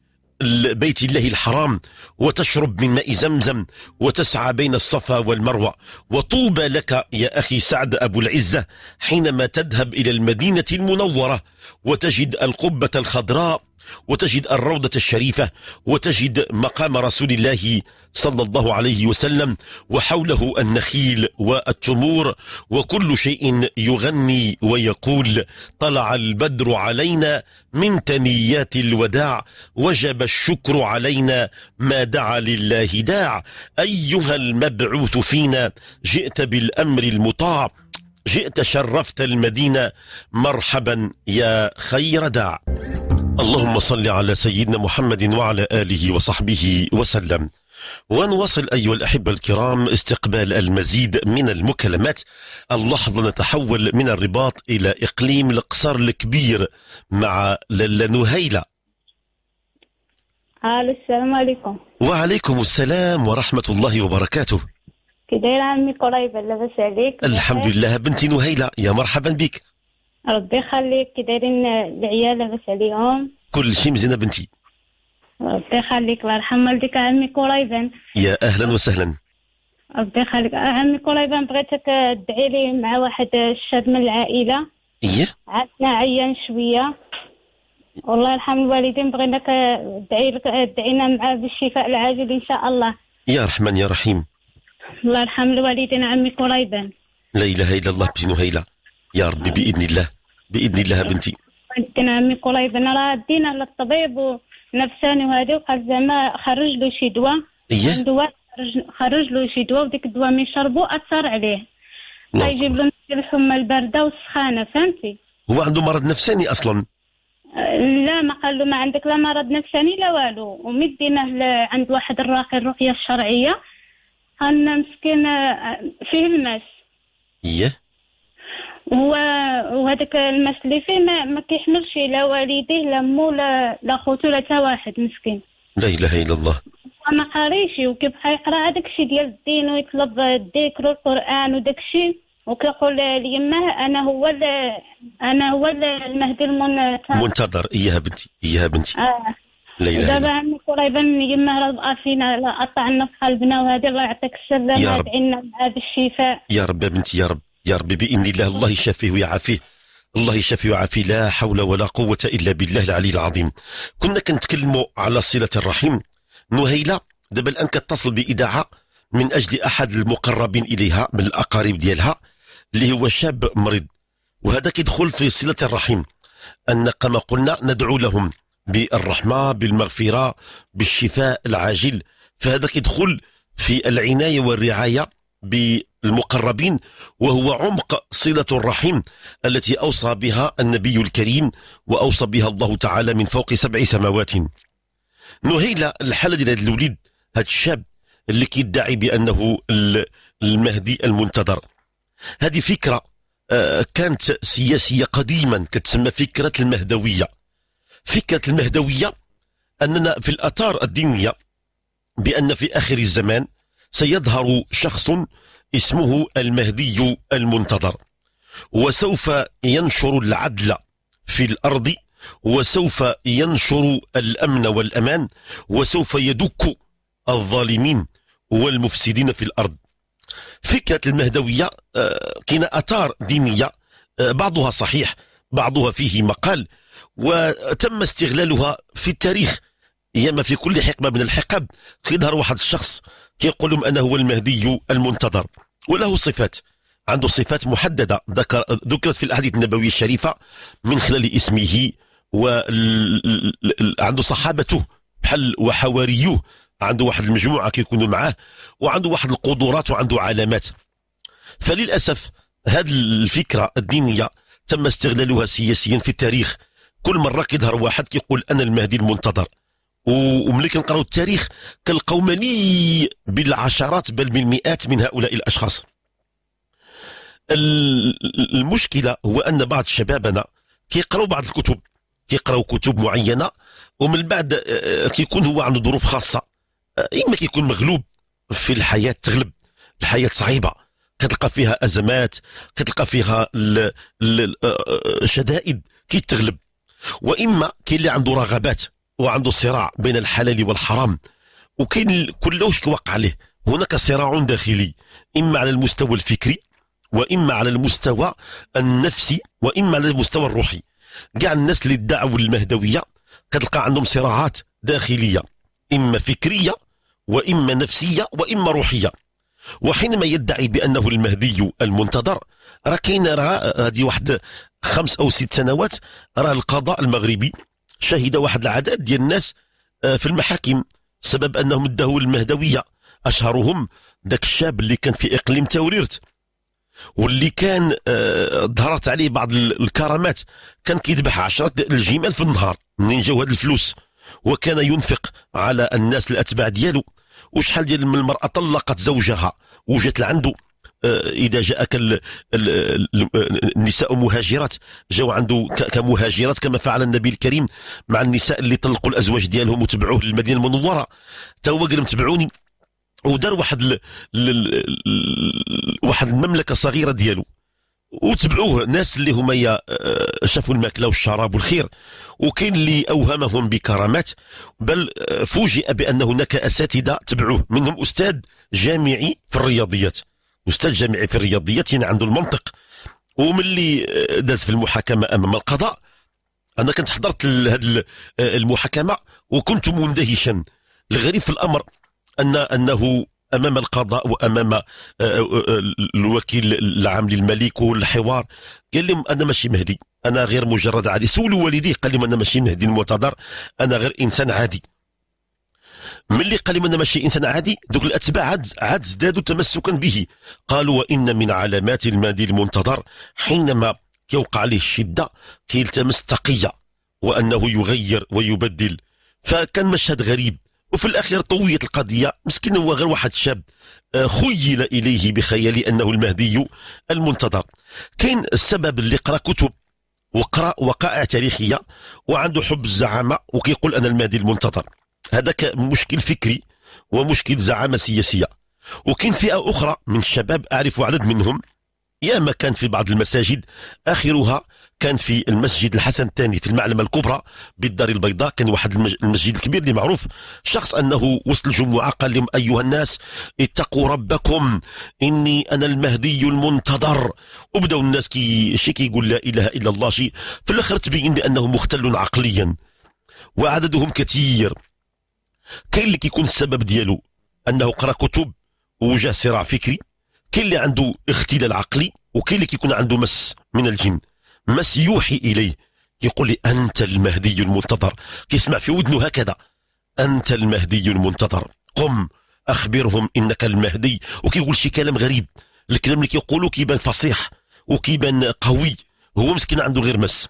بيت الله الحرام وتشرب من ماء زمزم وتسعى بين الصفا والمروة وطوبى لك يا أخي سعد أبو العزة حينما تذهب إلى المدينة المنورة وتجد القبة الخضراء وتجد الروضة الشريفة وتجد مقام رسول الله صلى الله عليه وسلم وحوله النخيل والتمور وكل شيء يغني ويقول طلع البدر علينا من تنيات الوداع وجب الشكر علينا ما دعا لله داع أيها المبعوث فينا جئت بالأمر المطاع جئت شرفت المدينة مرحبا يا خير داع اللهم صل على سيدنا محمد وعلى آله وصحبه وسلم ونواصل أيها الأحبة الكرام استقبال المزيد من المكالمات اللحظة نتحول من الرباط إلى إقليم القصر الكبير مع للا نهيلة الو السلام عليكم وعليكم السلام ورحمة الله وبركاته كي دايرة عمي قريبة لاباس عليك الحمد لله بنتي نهيلة يا مرحبا بك ربي يخليك كي دايرين العيال لاباس عليهم كل شيء مزينه بنتي ربي يخليك الله يرحم والديك عمي كورايبان يا اهلا وسهلا ربي يخليك عمي كورايبان بغيتك تدعي لي مع واحد الشاب من العائله ايه عندنا عيان شويه والله يرحم الوالدين بغيناك تدعي لك تدعينا معاه بالشفاء العاجل ان شاء الله يا رحمن يا رحيم الله يرحم الوالدين عمي كورايبان لا اله الا الله بجنو هيله يا ربي باذن الله باذن الله بنتي كنا عمي قريب انا راه دينا للطبيب ونفساني وهذا وقال زعما خرج له شي دواء ايه دواء خرج له شي دواء وديك الدواء من شربو اثر عليه نعم. يجيب له الحمى البارده والسخانه فهمتي هو عنده مرض نفساني اصلا آه، لا ما قال له ما عندك لا مرض نفساني لا والو ومديناه عند واحد الراقي الرقيه الشرعيه قالنا مسكين آه، فيه الماس ايه وهذاك المس اللي فيه ما, ما كيحملش لا والديه لا مو لا, لا خوتو لا حتى واحد مسكين لا اله الا الله ما قاريش وكيبقى يقرا هذاك الشيء ديال الدين ويطلب الذكر والقران وداك الشيء وكيقول ليماه انا هو انا هو المهدي المنتظر منتظر اياها بنتي اياها بنتي آه. دابا عمي قريبا يما راه بقى فينا قطعنا في قلبنا وهذه الله يعطيك السلامه ويدعي لنا بهذا الشفاء يا رب يا بنتي يا رب يا ربي بإذن الله الله يشافيه ويعافيه الله يشافي ويعافيه لا حول ولا قوة إلا بالله العلي العظيم كنا كنتكلموا على صلة الرحم نهيلة دابا الآن كتصل بإذاعة من أجل أحد المقربين إليها من الأقارب ديالها اللي هو شاب مريض وهذا كيدخل في صلة الرحم أن كما قلنا ندعو لهم بالرحمة بالمغفرة بالشفاء العاجل فهذا كيدخل في العناية والرعاية ب المقربين وهو عمق صلة الرحم التي أوصى بها النبي الكريم وأوصى بها الله تعالى من فوق سبع سماوات نهيلة الحالة ديال الوليد هذا الشاب اللي كيدعي بأنه المهدي المنتظر هذه فكرة آه، كانت سياسية قديما كتسمى فكرة المهدوية فكرة المهدوية أننا في الأثار الدينية بأن في آخر الزمان سيظهر شخص اسمه المهدي المنتظر وسوف ينشر العدل في الأرض وسوف ينشر الأمن والأمان وسوف يدك الظالمين والمفسدين في الأرض فكرة المهدوية آه، كاين أثار دينية آه، بعضها صحيح بعضها فيه مقال وتم استغلالها في التاريخ ياما في كل حقبة من الحقب كيظهر واحد الشخص كيقول لهم انه هو المهدي المنتظر وله صفات عنده صفات محدده ذكر ذكرت في الاحاديث النبويه الشريفه من خلال اسمه وعنده صحابته بحال وحواريوه عنده واحد المجموعه كيكونوا معاه وعنده واحد القدرات وعنده علامات فللاسف هذه الفكره الدينيه تم استغلالها سياسيا في التاريخ كل مره كيظهر واحد كيقول انا المهدي المنتظر وملي كنقراو التاريخ كنلقاو مليء بالعشرات بل بالمئات من هؤلاء الاشخاص المشكله هو ان بعض شبابنا كيقراو بعض الكتب كيقراو كتب معينه ومن بعد آه، آه، كيكون هو عنده ظروف خاصه آه، اما كيكون مغلوب في الحياه تغلب الحياه صعيبه كتلقى فيها ازمات كتلقى فيها الشدائد كيتغلب واما كاين اللي عنده رغبات وعنده صراع بين الحلال والحرام وكاين كل واش كيوقع عليه هناك صراع داخلي اما على المستوى الفكري واما على المستوى النفسي واما على المستوى الروحي كاع الناس اللي ادعوا المهدويه كتلقى عندهم صراعات داخليه اما فكريه واما نفسيه واما روحيه وحينما يدعي بانه المهدي المنتظر راه كاين راه هذه واحد خمس او ست سنوات راه القضاء المغربي شهد واحد العدد ديال الناس آه، في المحاكم سبب انهم اداو المهدويه اشهرهم ذاك الشاب اللي كان في اقليم توريرت واللي كان آه، ظهرت عليه بعض الكرامات كان كيذبح عشرة الجمال في النهار منين جاو هاد الفلوس وكان ينفق على الناس الاتباع ديالو وشحال ديال المراه طلقت زوجها وجات لعنده آه، اذا جاءك النساء مهاجرات جاو عنده كمهاجرات كما فعل النبي الكريم مع النساء اللي طلقوا الازواج ديالهم وتبعوه للمدينه المنوره تا هو قال تبعوني ودار واحد واحد المملكه صغيره ديالو وتبعوه ناس اللي هما آه، شافوا الماكله والشراب والخير وكاين اللي اوهمهم بكرامات بل آه، فوجئ بان هناك اساتذه تبعوه منهم استاذ جامعي في الرياضيات استاذ جامعي في الرياضيات يعني عنده المنطق وملي آه، داز في المحاكمه امام القضاء انا كنت حضرت هذه آه، المحاكمه وكنت مندهشا الغريب في الامر ان انه امام القضاء وامام آه، الوكيل العام للملك والحوار قال لهم انا ماشي مهدي انا غير مجرد عادي سولوا والديه قال لهم انا ماشي مهدي المعتذر انا غير انسان عادي ملي قال لهم انا ماشي انسان عادي دوك الاتباع عاد عاد ازدادوا تمسكا به قالوا وان من علامات المهدي المنتظر حينما يوقع عليه الشده كيلتمس التقيه وانه يغير ويبدل فكان مشهد غريب وفي الاخير طويت القضيه مسكين هو غير واحد شاب آه، خيل اليه بخيال انه المهدي المنتظر كاين السبب اللي قرا كتب وقرا وقائع تاريخيه وعنده حب الزعامه وكيقول انا المهدي المنتظر هذاك مشكل فكري ومشكل زعامة سياسية وكاين فئة أخرى من الشباب أعرف عدد منهم يا ما كان في بعض المساجد آخرها كان في المسجد الحسن الثاني في المعلمة الكبرى بالدار البيضاء كان واحد المسجد الكبير اللي معروف شخص أنه وسط الجمعة قال لهم أيها الناس اتقوا ربكم إني أنا المهدي المنتظر وبدأوا الناس كي شي كيقول لا إله إلا الله شي في الآخر تبين بانه مختل عقليا وعددهم كثير كاين اللي كيكون السبب ديالو انه قرا كتب ووجه صراع فكري كاين اللي عنده اختلال عقلي وكاين اللي كيكون عنده مس من الجن مس يوحي اليه يقول لي انت المهدي المنتظر كيسمع في ودنه هكذا انت المهدي المنتظر قم اخبرهم انك المهدي وكيقول شي كلام غريب الكلام اللي كيقولوا كيبان فصيح وكيبان قوي هو مسكين عنده غير مس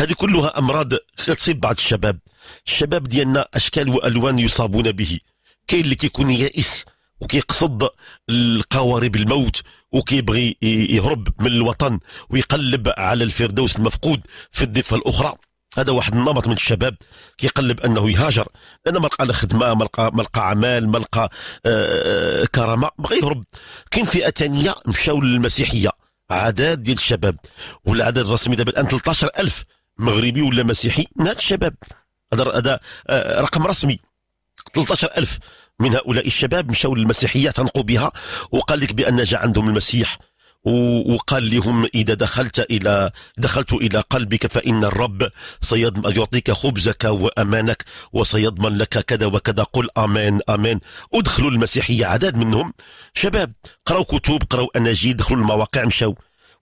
هذه كلها امراض تصيب بعض الشباب الشباب ديالنا اشكال والوان يصابون به كاين اللي كيكون يائس وكيقصد القوارب الموت وكيبغي يهرب من الوطن ويقلب على الفردوس المفقود في الضفه الاخرى هذا واحد النمط من الشباب كيقلب انه يهاجر انا ما لقى لا خدمه ما لقى ما لقى عمل ما لقى آه، كرامه بغى يهرب كاين فئه ثانيه مشاو للمسيحيه عدد ديال الشباب والعدد الرسمي دابا الان 13000 مغربي ولا مسيحي من الشباب هذا آه، آه، رقم رسمي 13000 من هؤلاء الشباب مشاو للمسيحيه تنقوا بها وقال لك بان جاء عندهم المسيح وقال لهم إذا دخلت إلى دخلت إلى قلبك فإن الرب سيضمن يعطيك خبزك وأمانك وسيضمن لك كذا وكذا قل امين امين ادخلوا المسيحية عدد منهم شباب قرأوا كتب قرأوا أناجيل دخلوا المواقع مشاو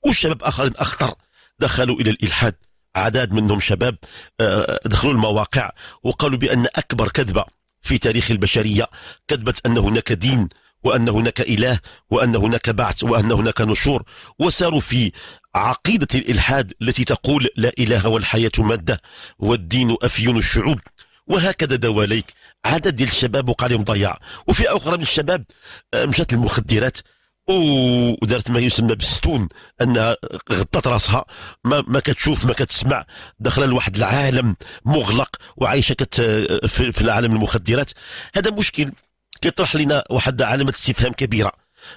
والشباب آخرين أخطر دخلوا إلى الإلحاد اعداد منهم شباب آه، دخلوا المواقع وقالوا بأن أكبر كذبة في تاريخ البشرية كذبة أن هناك دين وأن هناك إله وأن هناك بعث وأن هناك نشور وساروا في عقيدة الإلحاد التي تقول لا إله والحياة مادة والدين أفيون الشعوب وهكذا دواليك عدد ديال الشباب وقع لهم ضياع وفئه اخرى من الشباب آه، مشات المخدرات ودارت ما يسمى بالستون انها غطت راسها ما, ما كتشوف ما كتسمع دخل لواحد العالم مغلق وعايشه كت في, في عالم المخدرات هذا مشكل كيطرح لنا واحد علامه استفهام كبيره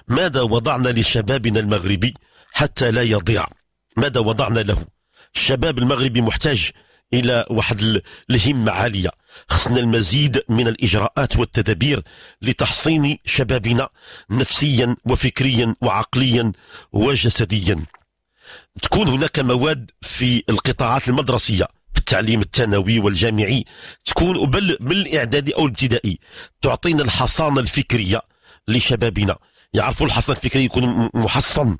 ماذا وضعنا لشبابنا المغربي حتى لا يضيع ماذا وضعنا له الشباب المغربي محتاج الى واحد الهمه عاليه خصنا المزيد من الاجراءات والتدابير لتحصين شبابنا نفسيا وفكريا وعقليا وجسديا تكون هناك مواد في القطاعات المدرسيه في التعليم الثانوي والجامعي تكون بل بالاعدادي او الابتدائي تعطينا الحصانه الفكريه لشبابنا يعرفوا الحصن الفكري يكون محصن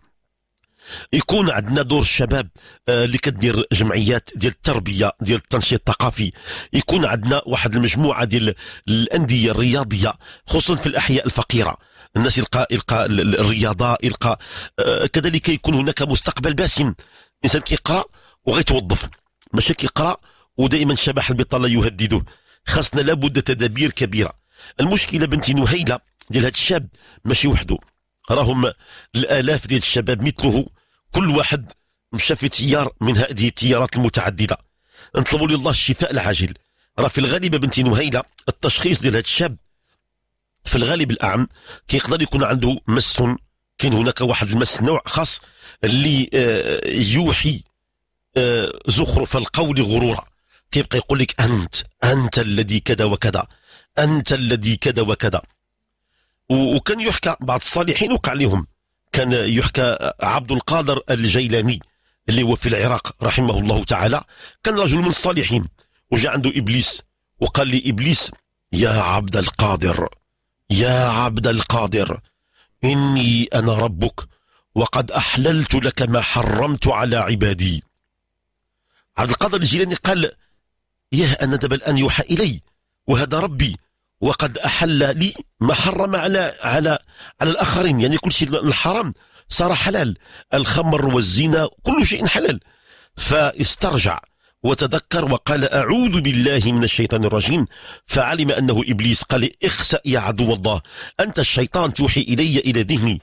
يكون عندنا دور الشباب آه، اللي كدير جمعيات ديال التربيه ديال التنشيط الثقافي يكون عندنا واحد المجموعه ديال الانديه الرياضيه خصوصا في الاحياء الفقيره الناس يلقى يلقى الرياضه يلقى آه، كذلك يكون هناك مستقبل باسم الانسان كيقرا وغيتوظف ماشي كيقرا ودائما شبح البطاله يهدده خاصنا لابد تدابير كبيره المشكله بنتي نهيله ديال هذا الشاب ماشي وحده راهم الالاف ديال الشباب مثله كل واحد مشى في تيار من هذه التيارات المتعدده نطلبوا لله الشفاء العاجل راه في الغالب بنتي نهيله التشخيص ديال هذا الشاب في الغالب الاعم كيقدر يكون عنده مس كاين هناك واحد المس نوع خاص اللي آه، يوحي آه، زخرف القول غرورا كيبقى يقول لك انت انت الذي كذا وكذا انت الذي كذا وكذا وكان يحكى بعض الصالحين وقع لهم كان يحكى عبد القادر الجيلاني اللي هو في العراق رحمه الله تعالى كان رجل من الصالحين وجاء عنده إبليس وقال لي ابليس يا عبد القادر يا عبد القادر إني أنا ربك وقد أحللت لك ما حرمت على عبادي عبد القادر الجيلاني قال يا أنا دابا الآن يوحى إلي وهذا ربي وقد أحل لي ما حرم على على على الآخرين يعني كل شيء الحرام صار حلال الخمر والزنا كل شيء حلال فاسترجع وتذكر وقال أعوذ بالله من الشيطان الرجيم فعلم أنه إبليس قال اخسأ يا عدو الله أنت الشيطان توحي إلي إلى ذهني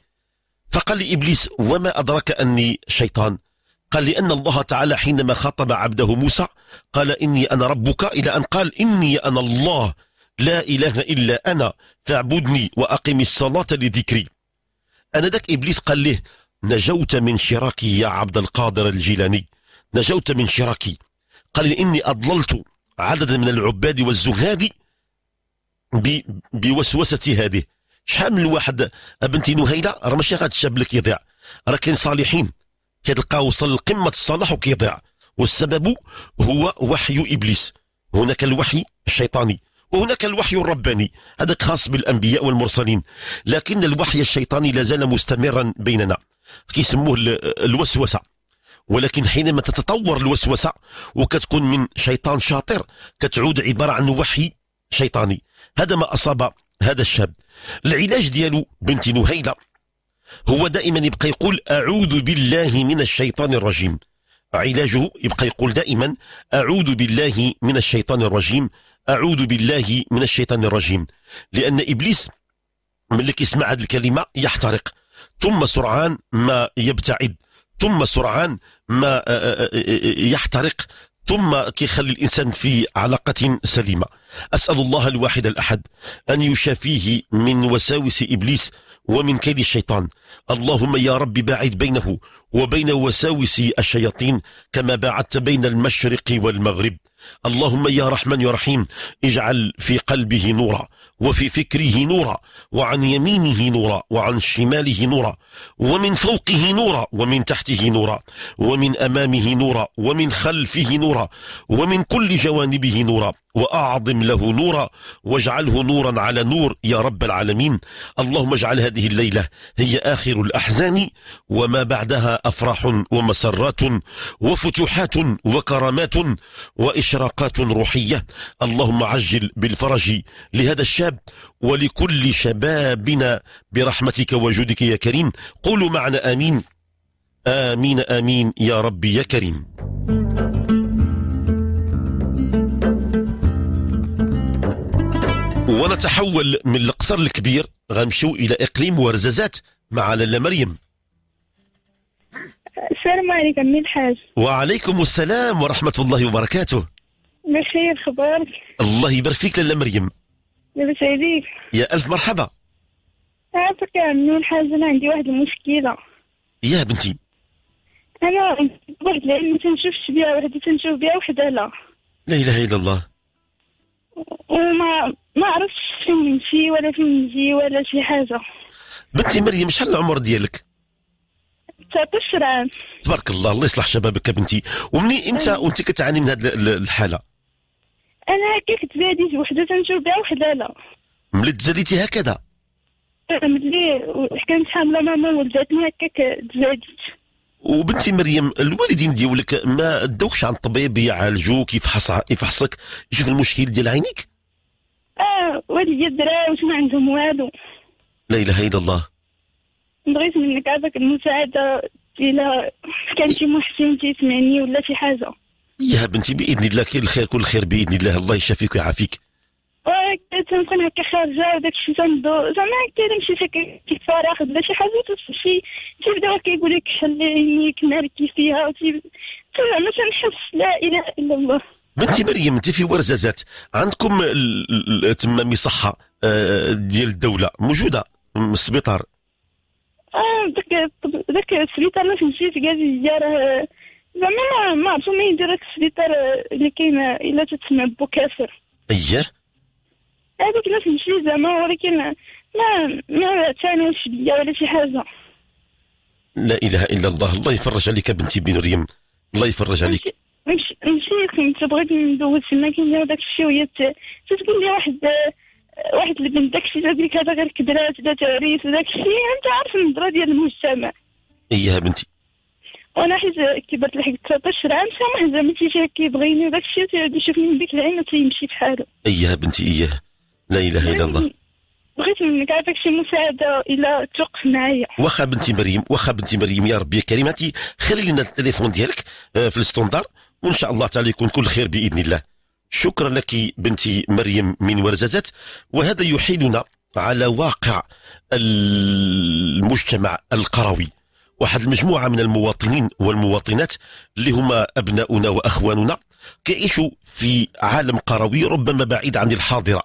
فقال ابليس وما أدرك أني شيطان قال لأن الله تعالى حينما خاطب عبده موسى قال إني أنا ربك إلى أن قال إني أنا الله لا إله إلا أنا فاعبدني وأقم الصلاة لذكري أنا ذاك إبليس قال له نجوت من شراكي يا عبد القادر الجيلاني نجوت من شراكي قال إني أضللت عددا من العباد والزهاد بوسوستي هذه شحال من واحد بنتي نهيله راه ماشي غاد الشاب اللي كيضيع راه كاين صالحين كتلقاه وصل لقمه الصلاح وكيضيع والسبب هو وحي ابليس هناك الوحي الشيطاني وهناك الوحي الرباني هذاك خاص بالأنبياء والمرسلين لكن الوحي الشيطاني لا زال مستمرا بيننا كيسموه الوسوسة ولكن حينما تتطور الوسوسة وكتكون من شيطان شاطر كتعود عبارة عن وحي شيطاني هذا ما أصاب هذا الشاب العلاج ديالو بنت نهيلة هو دائما يبقى يقول أعوذ بالله من الشيطان الرجيم علاجه يبقى يقول دائما أعوذ بالله من الشيطان الرجيم أعوذ بالله من الشيطان الرجيم لأن إبليس ملي كيسمع هذه الكلمة يحترق ثم سرعان ما يبتعد ثم سرعان ما آه، آه، آه، يحترق ثم كيخلي الإنسان في علاقة سليمة أسأل الله الواحد الأحد أن يشافيه من وساوس إبليس ومن كيد الشيطان اللهم يا رب باعد بينه وبين وساوس الشياطين كما باعدت بين المشرق والمغرب اللهم يا رحمن يا رحيم اجعل في قلبه نورا وفي فكره نورا وعن يمينه نورا وعن شماله نورا ومن فوقه نورا ومن تحته نورا ومن امامه نورا ومن خلفه نورا ومن كل جوانبه نورا واعظم له نورا واجعله نورا على نور يا رب العالمين اللهم اجعل هذه الليله هي اخر الاحزان وما بعدها افراح ومسرات وفتوحات وكرامات واشراق استشراقات روحية اللهم عجل بالفرج لهذا الشاب ولكل شبابنا برحمتك وجودك يا كريم قولوا معنا آمين آمين آمين يا ربي يا كريم ونتحول من القصر الكبير غنمشيو إلى إقليم ورزازات مع للا مريم السلام عليكم الحاج وعليكم السلام ورحمة الله وبركاته بخير خبارك الله يبارك فيك لاله مريم لاباس عليك يا الف مرحبا عافاك يا الحاجه انا عندي واحد المشكله يا بنتي انا واحد العلم ما تنشوفش بها وحدي تنشوف بها وحده لا لا اله الا الله وما ما عرفتش فين نمشي ولا فين نجي ولا شي حاجه بنتي مريم شحال العمر ديالك 19 عام تبارك الله الله يصلح شبابك يا بنتي ومني امتى وانت كتعاني من هذه الحاله انا هكا كنت بادي وحده تنشوف بها وحده لا ملي تزاديتي هكذا أه، ملي كانت حامله ماما ولدتني هكاك تزاديت وبنتي مريم الوالدين ديالك ما داوكش عند الطبيب يعالجوك يفحص يفحصك يشوف المشكل ديال عينيك اه والدي واش ما عندهم والو لا اله الا الله بغيت منك هذاك المساعده الى كان شي محسن تيسمعني ولا شي حاجه يا بنتي باذن الله كاين الخير كل خير باذن الله الله يشافيك ويعافيك تنكون هكا خارجه وداك الشيء تندو زعما هكا نمشي كيفارق ولا شي حاجه تمشي تيبداو كيقول لك شحال عينيك ناركي فيها زعما تنحس لا اله الا الله بنتي مريم انت في ورزازات عندكم تما مصحه آه، ديال الدوله موجوده من السبيطار ذاك آه، ذاك السبيطار اللي في الجيش كاع راه زعما ما عرفتو ما يدير هاك السبيطار آه، اللي كاين آه، الا بو بوكاسر اييه هذيك الناس مشي زعما ولكن ما ما تانوش بيا ولا شي حاجه لا اله الا الله الله يفرج عليك بنتي بن ريم الله يفرج عليك نمشي كنت بغيت ندوز تما كاين داك الشيء وهي تتقول لي واحد آه، واحد البنت داك الشيء تقول لك هذا غير كدرات لا تعريس داك الشيء انت عارف النظره ديال المجتمع ايها بنتي وانا حيت كبرت لحقت 13 عام ما زعما تيجي كيبغيني وداك الشيء تيعود يشوفني من ديك العين تيمشي بحالو اياه بنتي اياه لا اله الا الله بغيت منك عافاك شي مساعده الا توقف معايا واخا بنتي مريم واخا بنتي مريم يا ربي كريماتي خلي لنا التليفون ديالك آه، في الستوندار وان شاء الله تعالى يكون كل خير باذن الله شكرا لك بنتي مريم من ورزازات وهذا يحيلنا على واقع المجتمع القروي واحد المجموعه من المواطنين والمواطنات اللي هما ابناؤنا واخواننا كيعيشوا في عالم قروي ربما بعيد عن الحاضره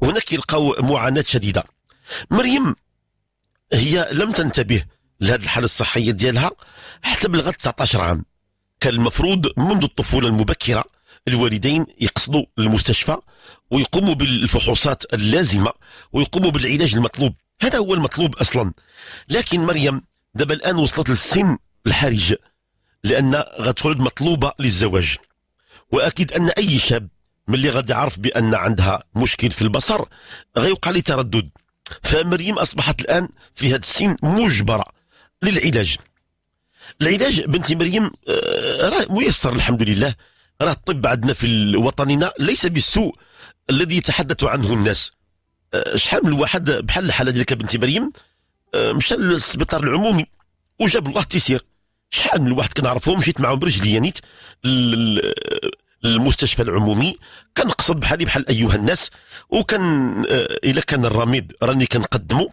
وهناك كيلقاو معاناه شديده مريم هي لم تنتبه لهذه الحاله الصحيه ديالها حتى بلغت 19 عام كان المفروض منذ الطفوله المبكره الوالدين يقصدوا المستشفى ويقوموا بالفحوصات اللازمه ويقوموا بالعلاج المطلوب هذا هو المطلوب اصلا لكن مريم دابا الان وصلت للسن الحرج لان غتولد مطلوبه للزواج واكيد ان اي شاب ملي غادي يعرف بان عندها مشكل في البصر غيوقع لي تردد فمريم اصبحت الان في هذا السن مجبره للعلاج العلاج بنتي مريم آه، راه ميسر الحمد لله راه الطب عندنا في وطننا ليس بالسوء الذي يتحدث عنه الناس آه، شحال من واحد بحال الحاله ديالك بنتي مريم مشى للسبيطار العمومي وجاب الله تيسير شحال من واحد كنعرفهم مشيت معاهم برجلي نيت يعني، للمستشفى العمومي كنقصد بحالي بحال ايها الناس وكان آه، الا كان الرميد راني كنقدمه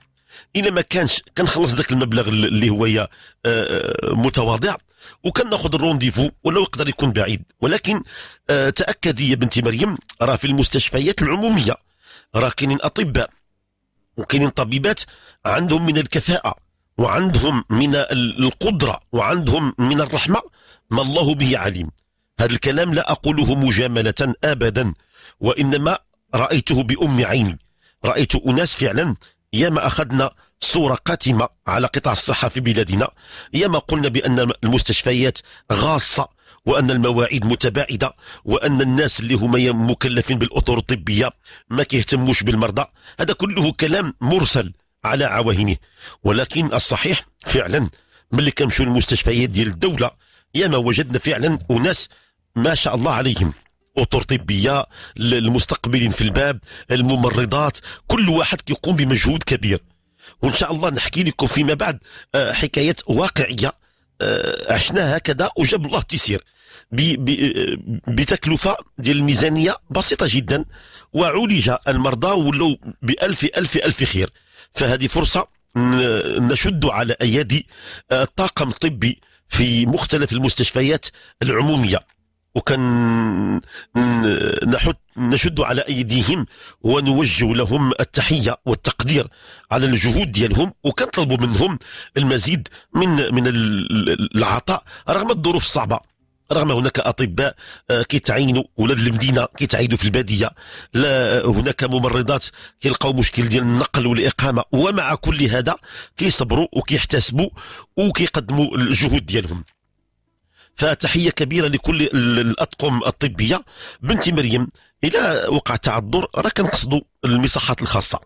الا ما كانش كنخلص ذاك المبلغ اللي هو آه، متواضع وكناخذ الرونديفو ولو يقدر يكون بعيد ولكن آه، تاكدي يا بنتي مريم راه في المستشفيات العموميه راه كاينين اطباء وكاينين طبيبات عندهم من الكفاءة وعندهم من القدرة وعندهم من الرحمة ما الله به عليم هذا الكلام لا أقوله مجاملة أبدا وإنما رأيته بأم عيني رأيت أناس فعلا ياما أخذنا صورة قاتمة على قطاع الصحة في بلادنا ياما قلنا بأن المستشفيات غاصة وأن المواعيد متباعدة وأن الناس اللي هما مكلفين بالأطر الطبية ما كيهتموش بالمرضى هذا كله كلام مرسل على عواهنه ولكن الصحيح فعلا ملي كنمشيو للمستشفيات ديال الدولة يا ما وجدنا فعلا أناس ما شاء الله عليهم اطر طبيه المستقبلين في الباب الممرضات كل واحد كيقوم بمجهود كبير وان شاء الله نحكي لكم فيما بعد آه، حكايات واقعيه آه، عشناها هكذا وجاب الله التيسير بتكلفة ديال الميزانية بسيطة جدا وعولج المرضى ولو بألف ألف ألف خير فهذه فرصة نشد على أيادي الطاقم آه، الطبي في مختلف المستشفيات العمومية وكان نحط نشد على ايديهم ونوجه لهم التحيه والتقدير على الجهود ديالهم وكنطلبوا منهم المزيد من من العطاء رغم الظروف الصعبه رغم هناك اطباء آه، كيتعينوا ولاد المدينه كيتعيدوا في الباديه لا آه، هناك ممرضات كيلقاو مشكل ديال النقل والاقامه ومع كل هذا كيصبروا وكيحتسبوا وكيقدموا الجهود ديالهم فتحيه كبيره لكل الاطقم الطبيه بنتي مريم الى وقع تعذر راه كنقصدوا المساحات الخاصه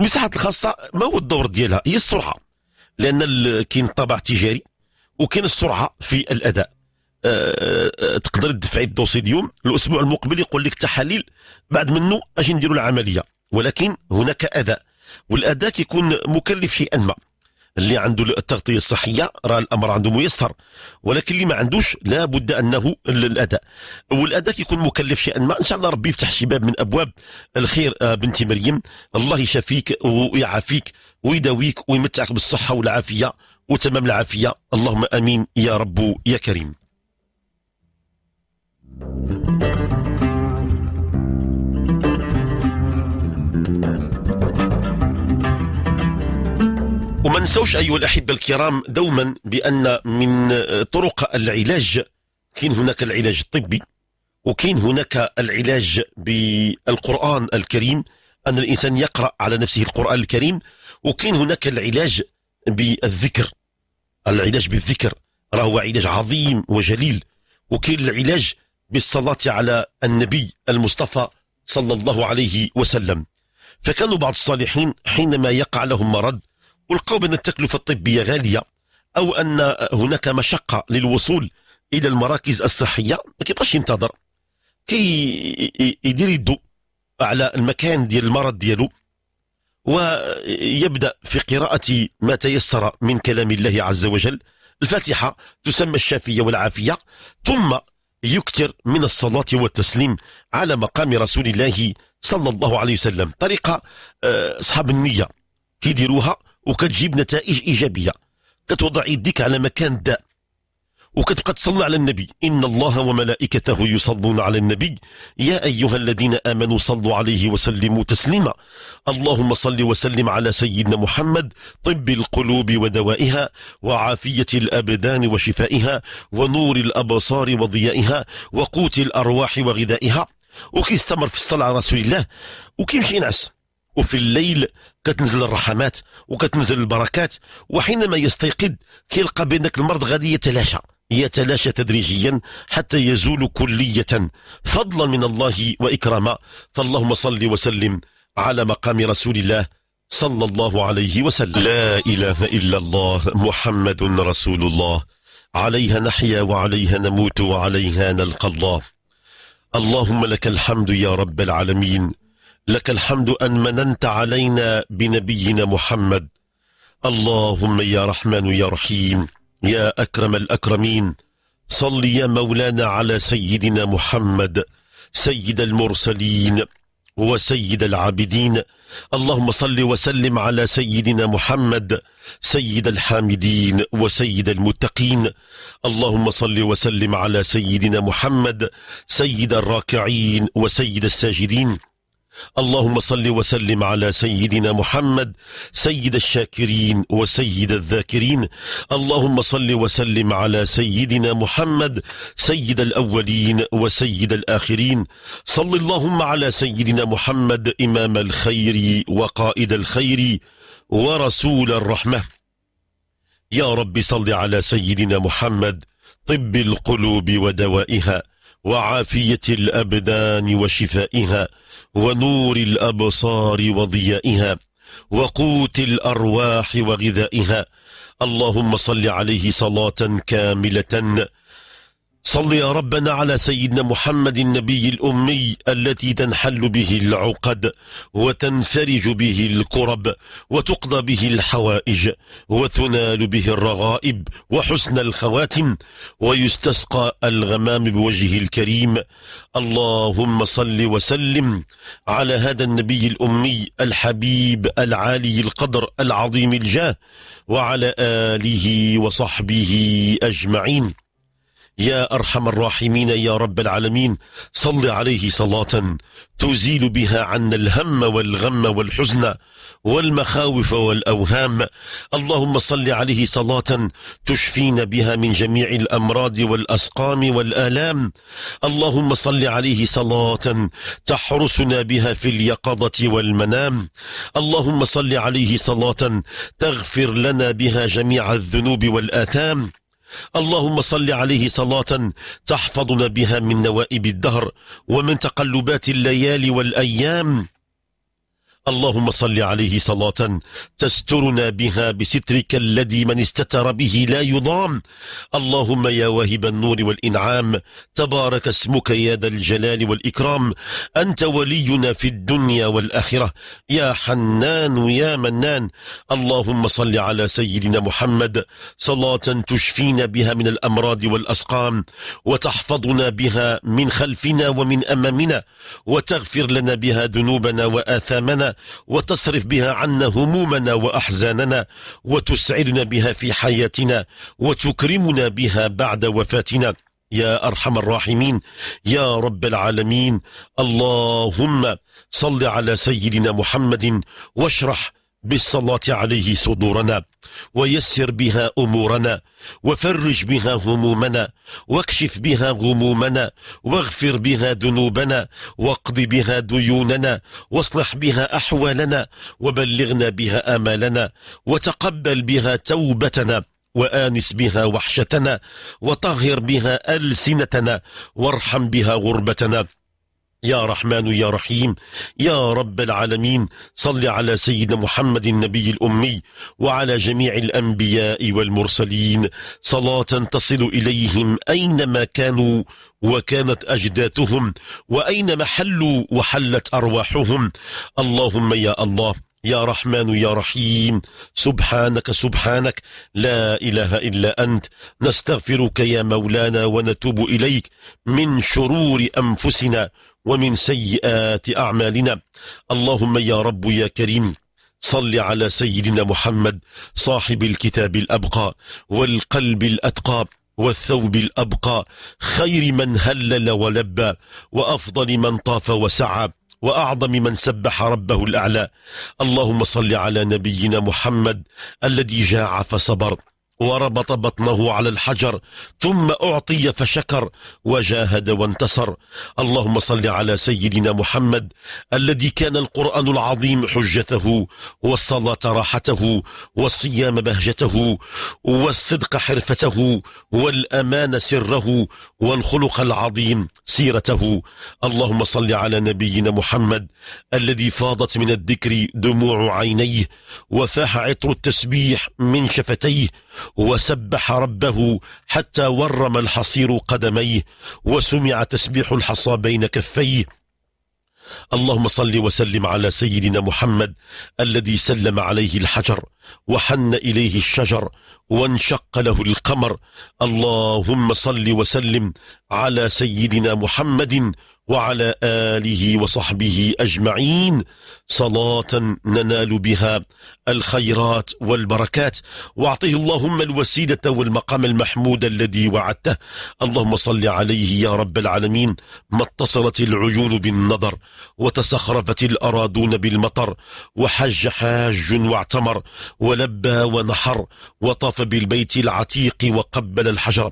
المساحات الخاصه ما هو الدور ديالها هي السرعه لان كاين طابع تجاري وكاين السرعه في الاداء آه، آه، تقدر تدفعي الدوسي اليوم الاسبوع المقبل يقول لك تحاليل بعد منه اجي نديروا العمليه ولكن هناك اذى والاداء كيكون مكلف شيئا ما اللي عنده التغطيه الصحيه راه الامر عنده ميسر ولكن اللي ما عندوش لا بد انه الاداء والاداء كيكون مكلف شيئا ما ان شاء الله ربي يفتح شي باب من ابواب الخير آه، بنتي مريم الله يشافيك ويعافيك ويداويك ويمتعك بالصحه والعافيه وتمام العافيه اللهم امين يا رب يا كريم وما ننساوش أيها الأحبة الكرام دوما بأن من طرق العلاج كاين هناك العلاج الطبي وكاين هناك العلاج بالقرآن الكريم أن الإنسان يقرأ على نفسه القرآن الكريم وكاين هناك العلاج بالذكر العلاج بالذكر راه هو علاج عظيم وجليل وكاين العلاج بالصلاة على النبي المصطفى صلى الله عليه وسلم فكانوا بعض الصالحين حينما يقع لهم مرض والقوا بأن التكلفة الطبية غالية أو أن هناك مشقة للوصول إلى المراكز الصحية ما كيبقاش ينتظر كي يدير يدو على المكان ديال المرض ديالو ويبدأ في قراءة ما تيسر من كلام الله عز وجل الفاتحة تسمى الشافية والعافية ثم يكثر من الصلاة والتسليم على مقام رسول الله صلى الله عليه وسلم طريقة آه، أصحاب النية كيديروها وكتجيب نتائج إيجابية كتوضع يديك على مكان داء وكتبقى تصلى على النبي إن الله وملائكته يصلون على النبي يا أيها الذين آمنوا صلوا عليه وسلموا تسليما اللهم صل وسلم على سيدنا محمد طب القلوب ودوائها وعافية الأبدان وشفائها ونور الأبصار وضيائها وقوت الأرواح وغذائها وكيستمر في الصلاة على رسول الله وكيمشي ينعس وفي الليل كتنزل الرحمات وكتنزل البركات وحينما يستيقظ كيلقى بانك المرض غادي يتلاشى يتلاشى تدريجيا حتى يزول كلية فضلا من الله وإكراما فاللهم صل وسلم على مقام رسول الله صلى الله عليه وسلم لا إله إلا الله محمد رسول الله عليها نحيا وعليها نموت وعليها نلقى الله اللهم لك الحمد يا رب العالمين لك الحمد أن مننت علينا بنبينا محمد اللهم يا رحمن يا رحيم يا أكرم الأكرمين صل يا مولانا على سيدنا محمد سيد المرسلين وسيد العابدين اللهم صل وسلم على سيدنا محمد سيد الحامدين وسيد المتقين اللهم صل وسلم على سيدنا محمد سيد الراكعين وسيد الساجدين اللهم صل وسلم على سيدنا محمد سيد الشاكرين وسيد الذاكرين اللهم صل وسلم على سيدنا محمد سيد الأولين وسيد الآخرين صل اللهم على سيدنا محمد إمام الخير وقائد الخير ورسول الرحمة يا رب صل على سيدنا محمد طب القلوب ودوائها وعافية الأبدان وشفائها ونور الأبصار وضيائها وقوت الأرواح وغذائها اللهم صل عليه صلاة كاملة صل يا ربنا على سيدنا محمد النبي الأمي التي تنحل به العقد وتنفرج به الكرب وتقضى به الحوائج وتنال به الرغائب وحسن الخواتم ويستسقى الغمام بوجهه الكريم اللهم صل وسلم على هذا النبي الأمي الحبيب العالي القدر العظيم الجاه وعلى آله وصحبه أجمعين يا أرحم الراحمين يا رب العالمين صل عليه صلاة تزيل بها عنا الهم والغم والحزن والمخاوف والأوهام اللهم صل عليه صلاة تشفينا بها من جميع الأمراض والأسقام والآلام اللهم صل عليه صلاة تحرسنا بها في اليقظة والمنام اللهم صل عليه صلاة تغفر لنا بها جميع الذنوب والآثام اللهم صل عليه صلاة تحفظنا بها من نوائب الدهر ومن تقلبات الليالي والأيام اللهم صل عليه صلاة تسترنا بها بسترك الذي من استتر به لا يضام اللهم يا واهب النور والإنعام تبارك اسمك يا ذا الجلال والإكرام أنت ولينا في الدنيا والآخرة يا حنان يا منان اللهم صل على سيدنا محمد صلاة تشفينا بها من الأمراض والأسقام وتحفظنا بها من خلفنا ومن أمامنا وتغفر لنا بها ذنوبنا وآثامنا وتصرف بها عنا همومنا وأحزاننا وتسعدنا بها في حياتنا وتكرمنا بها بعد وفاتنا يا أرحم الراحمين يا رب العالمين اللهم صل على سيدنا محمد واشرح بالصلاة عليه صدورنا ويسر بها أمورنا وفرج بها همومنا واكشف بها غمومنا واغفر بها ذنوبنا واقض بها ديوننا واصلح بها أحوالنا وبلغنا بها آمالنا وتقبل بها توبتنا وآنس بها وحشتنا وطهر بها ألسنتنا وارحم بها غربتنا يا رحمن يا رحيم يا رب العالمين صل على سيدنا محمد النبي الأمي وعلى جميع الأنبياء والمرسلين صلاة تصل إليهم أينما كانوا وكانت أجداتهم وأينما حلوا وحلت أرواحهم اللهم يا الله يا رحمن يا رحيم سبحانك سبحانك لا إله إلا أنت نستغفرك يا مولانا ونتوب إليك من شرور أنفسنا ومن سيئات أعمالنا اللهم يا رب يا كريم صل على سيدنا محمد صاحب الكتاب الأبقى والقلب الأتقى والثوب الأبقى خير من هلل ولبى وأفضل من طاف وسعى وأعظم من سبح ربه الأعلى اللهم صل على نبينا محمد الذي جاع فصبر وربط بطنه على الحجر ثم أعطي فشكر وجاهد وانتصر اللهم صل على سيدنا محمد الذي كان القرآن العظيم حجته والصلاة راحته والصيام بهجته والصدق حرفته والأمان سره والخلق العظيم سيرته اللهم صل على نبينا محمد الذي فاضت من الذكر دموع عينيه وفاح عطر التسبيح من شفتيه وسبح ربه حتى ورم الحصير قدميه وسمع تسبيح الحصى بين كفيه اللهم صل وسلم على سيدنا محمد الذي سلم عليه الحجر وحن إليه الشجر وانشق له القمر اللهم صل وسلم على سيدنا محمد وعلى آله وصحبه أجمعين صلاة ننال بها الخيرات والبركات واعطه اللهم الوسيلة والمقام المحمود الذي وعدته اللهم صل عليه يا رب العالمين ما اتصلت العيون بالنظر وتسخرفت الأرادون بالمطر وحج حاج واعتمر ولبى ونحر وطاف بالبيت العتيق وقبل الحجر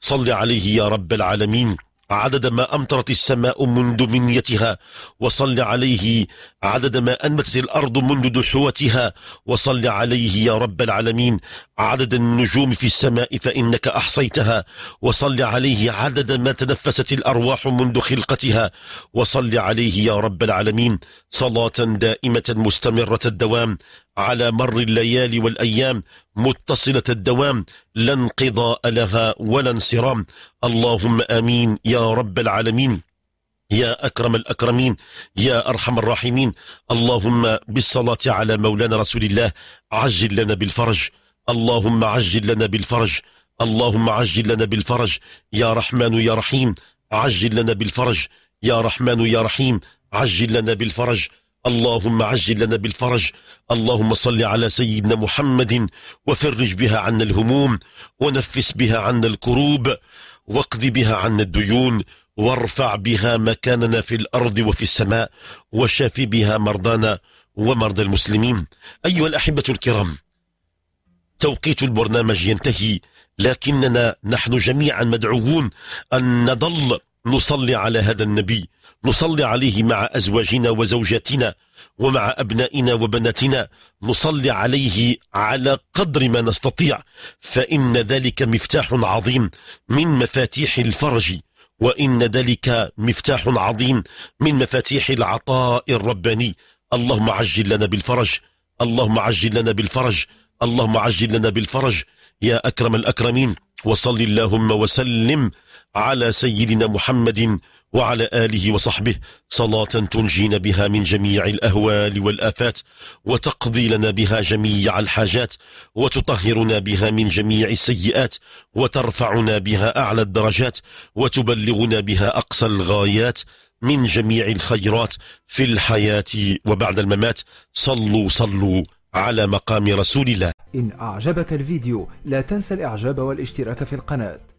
صل عليه يا رب العالمين عدد ما أمطرت السماء منذ منيتها وصل عليه عدد ما أنبتت الأرض منذ دحوتها وصل عليه يا رب العالمين عدد النجوم في السماء فإنك أحصيتها وصل عليه عدد ما تنفست الأرواح منذ خلقتها وصل عليه يا رب العالمين صلاة دائمة مستمرة الدوام على مر الليالي والأيام متصلة الدوام لا انقضاء لها ولا انصرام اللهم آمين يا رب العالمين يا أكرم الأكرمين يا أرحم الراحمين اللهم بالصلاة على مولانا رسول الله عجل لنا بالفرج اللهم عجل لنا بالفرج اللهم عجل لنا بالفرج يا رحمن يا رحيم عجل لنا بالفرج يا رحمن يا رحيم عجل لنا بالفرج اللهم عجل لنا بالفرج اللهم صل على سيدنا محمد وفرج بها عنا الهموم ونفس بها عنا الكروب واقض بها عنا الديون وارفع بها مكاننا في الأرض وفي السماء وشافي بها مرضانا ومرضى المسلمين أيها الأحبة الكرام توقيت البرنامج ينتهي لكننا نحن جميعا مدعوون أن نظل نصلي على هذا النبي نصلي عليه مع أزواجنا وزوجاتنا ومع أبنائنا وبناتنا نصلي عليه على قدر ما نستطيع فإن ذلك مفتاح عظيم من مفاتيح الفرج وإن ذلك مفتاح عظيم من مفاتيح العطاء الرباني اللهم عجل لنا بالفرج اللهم عجل لنا بالفرج اللهم عجل لنا بالفرج يا أكرم الأكرمين وصل اللهم وسلم على سيدنا محمد وعلى آله وصحبه صلاة تنجينا بها من جميع الأهوال والآفات وتقضي لنا بها جميع الحاجات وتطهرنا بها من جميع السيئات وترفعنا بها أعلى الدرجات وتبلغنا بها أقصى الغايات من جميع الخيرات في الحياة وبعد الممات صلوا صلوا على مقام رسول الله إن أعجبك الفيديو لا تنسى الإعجاب والاشتراك في القناة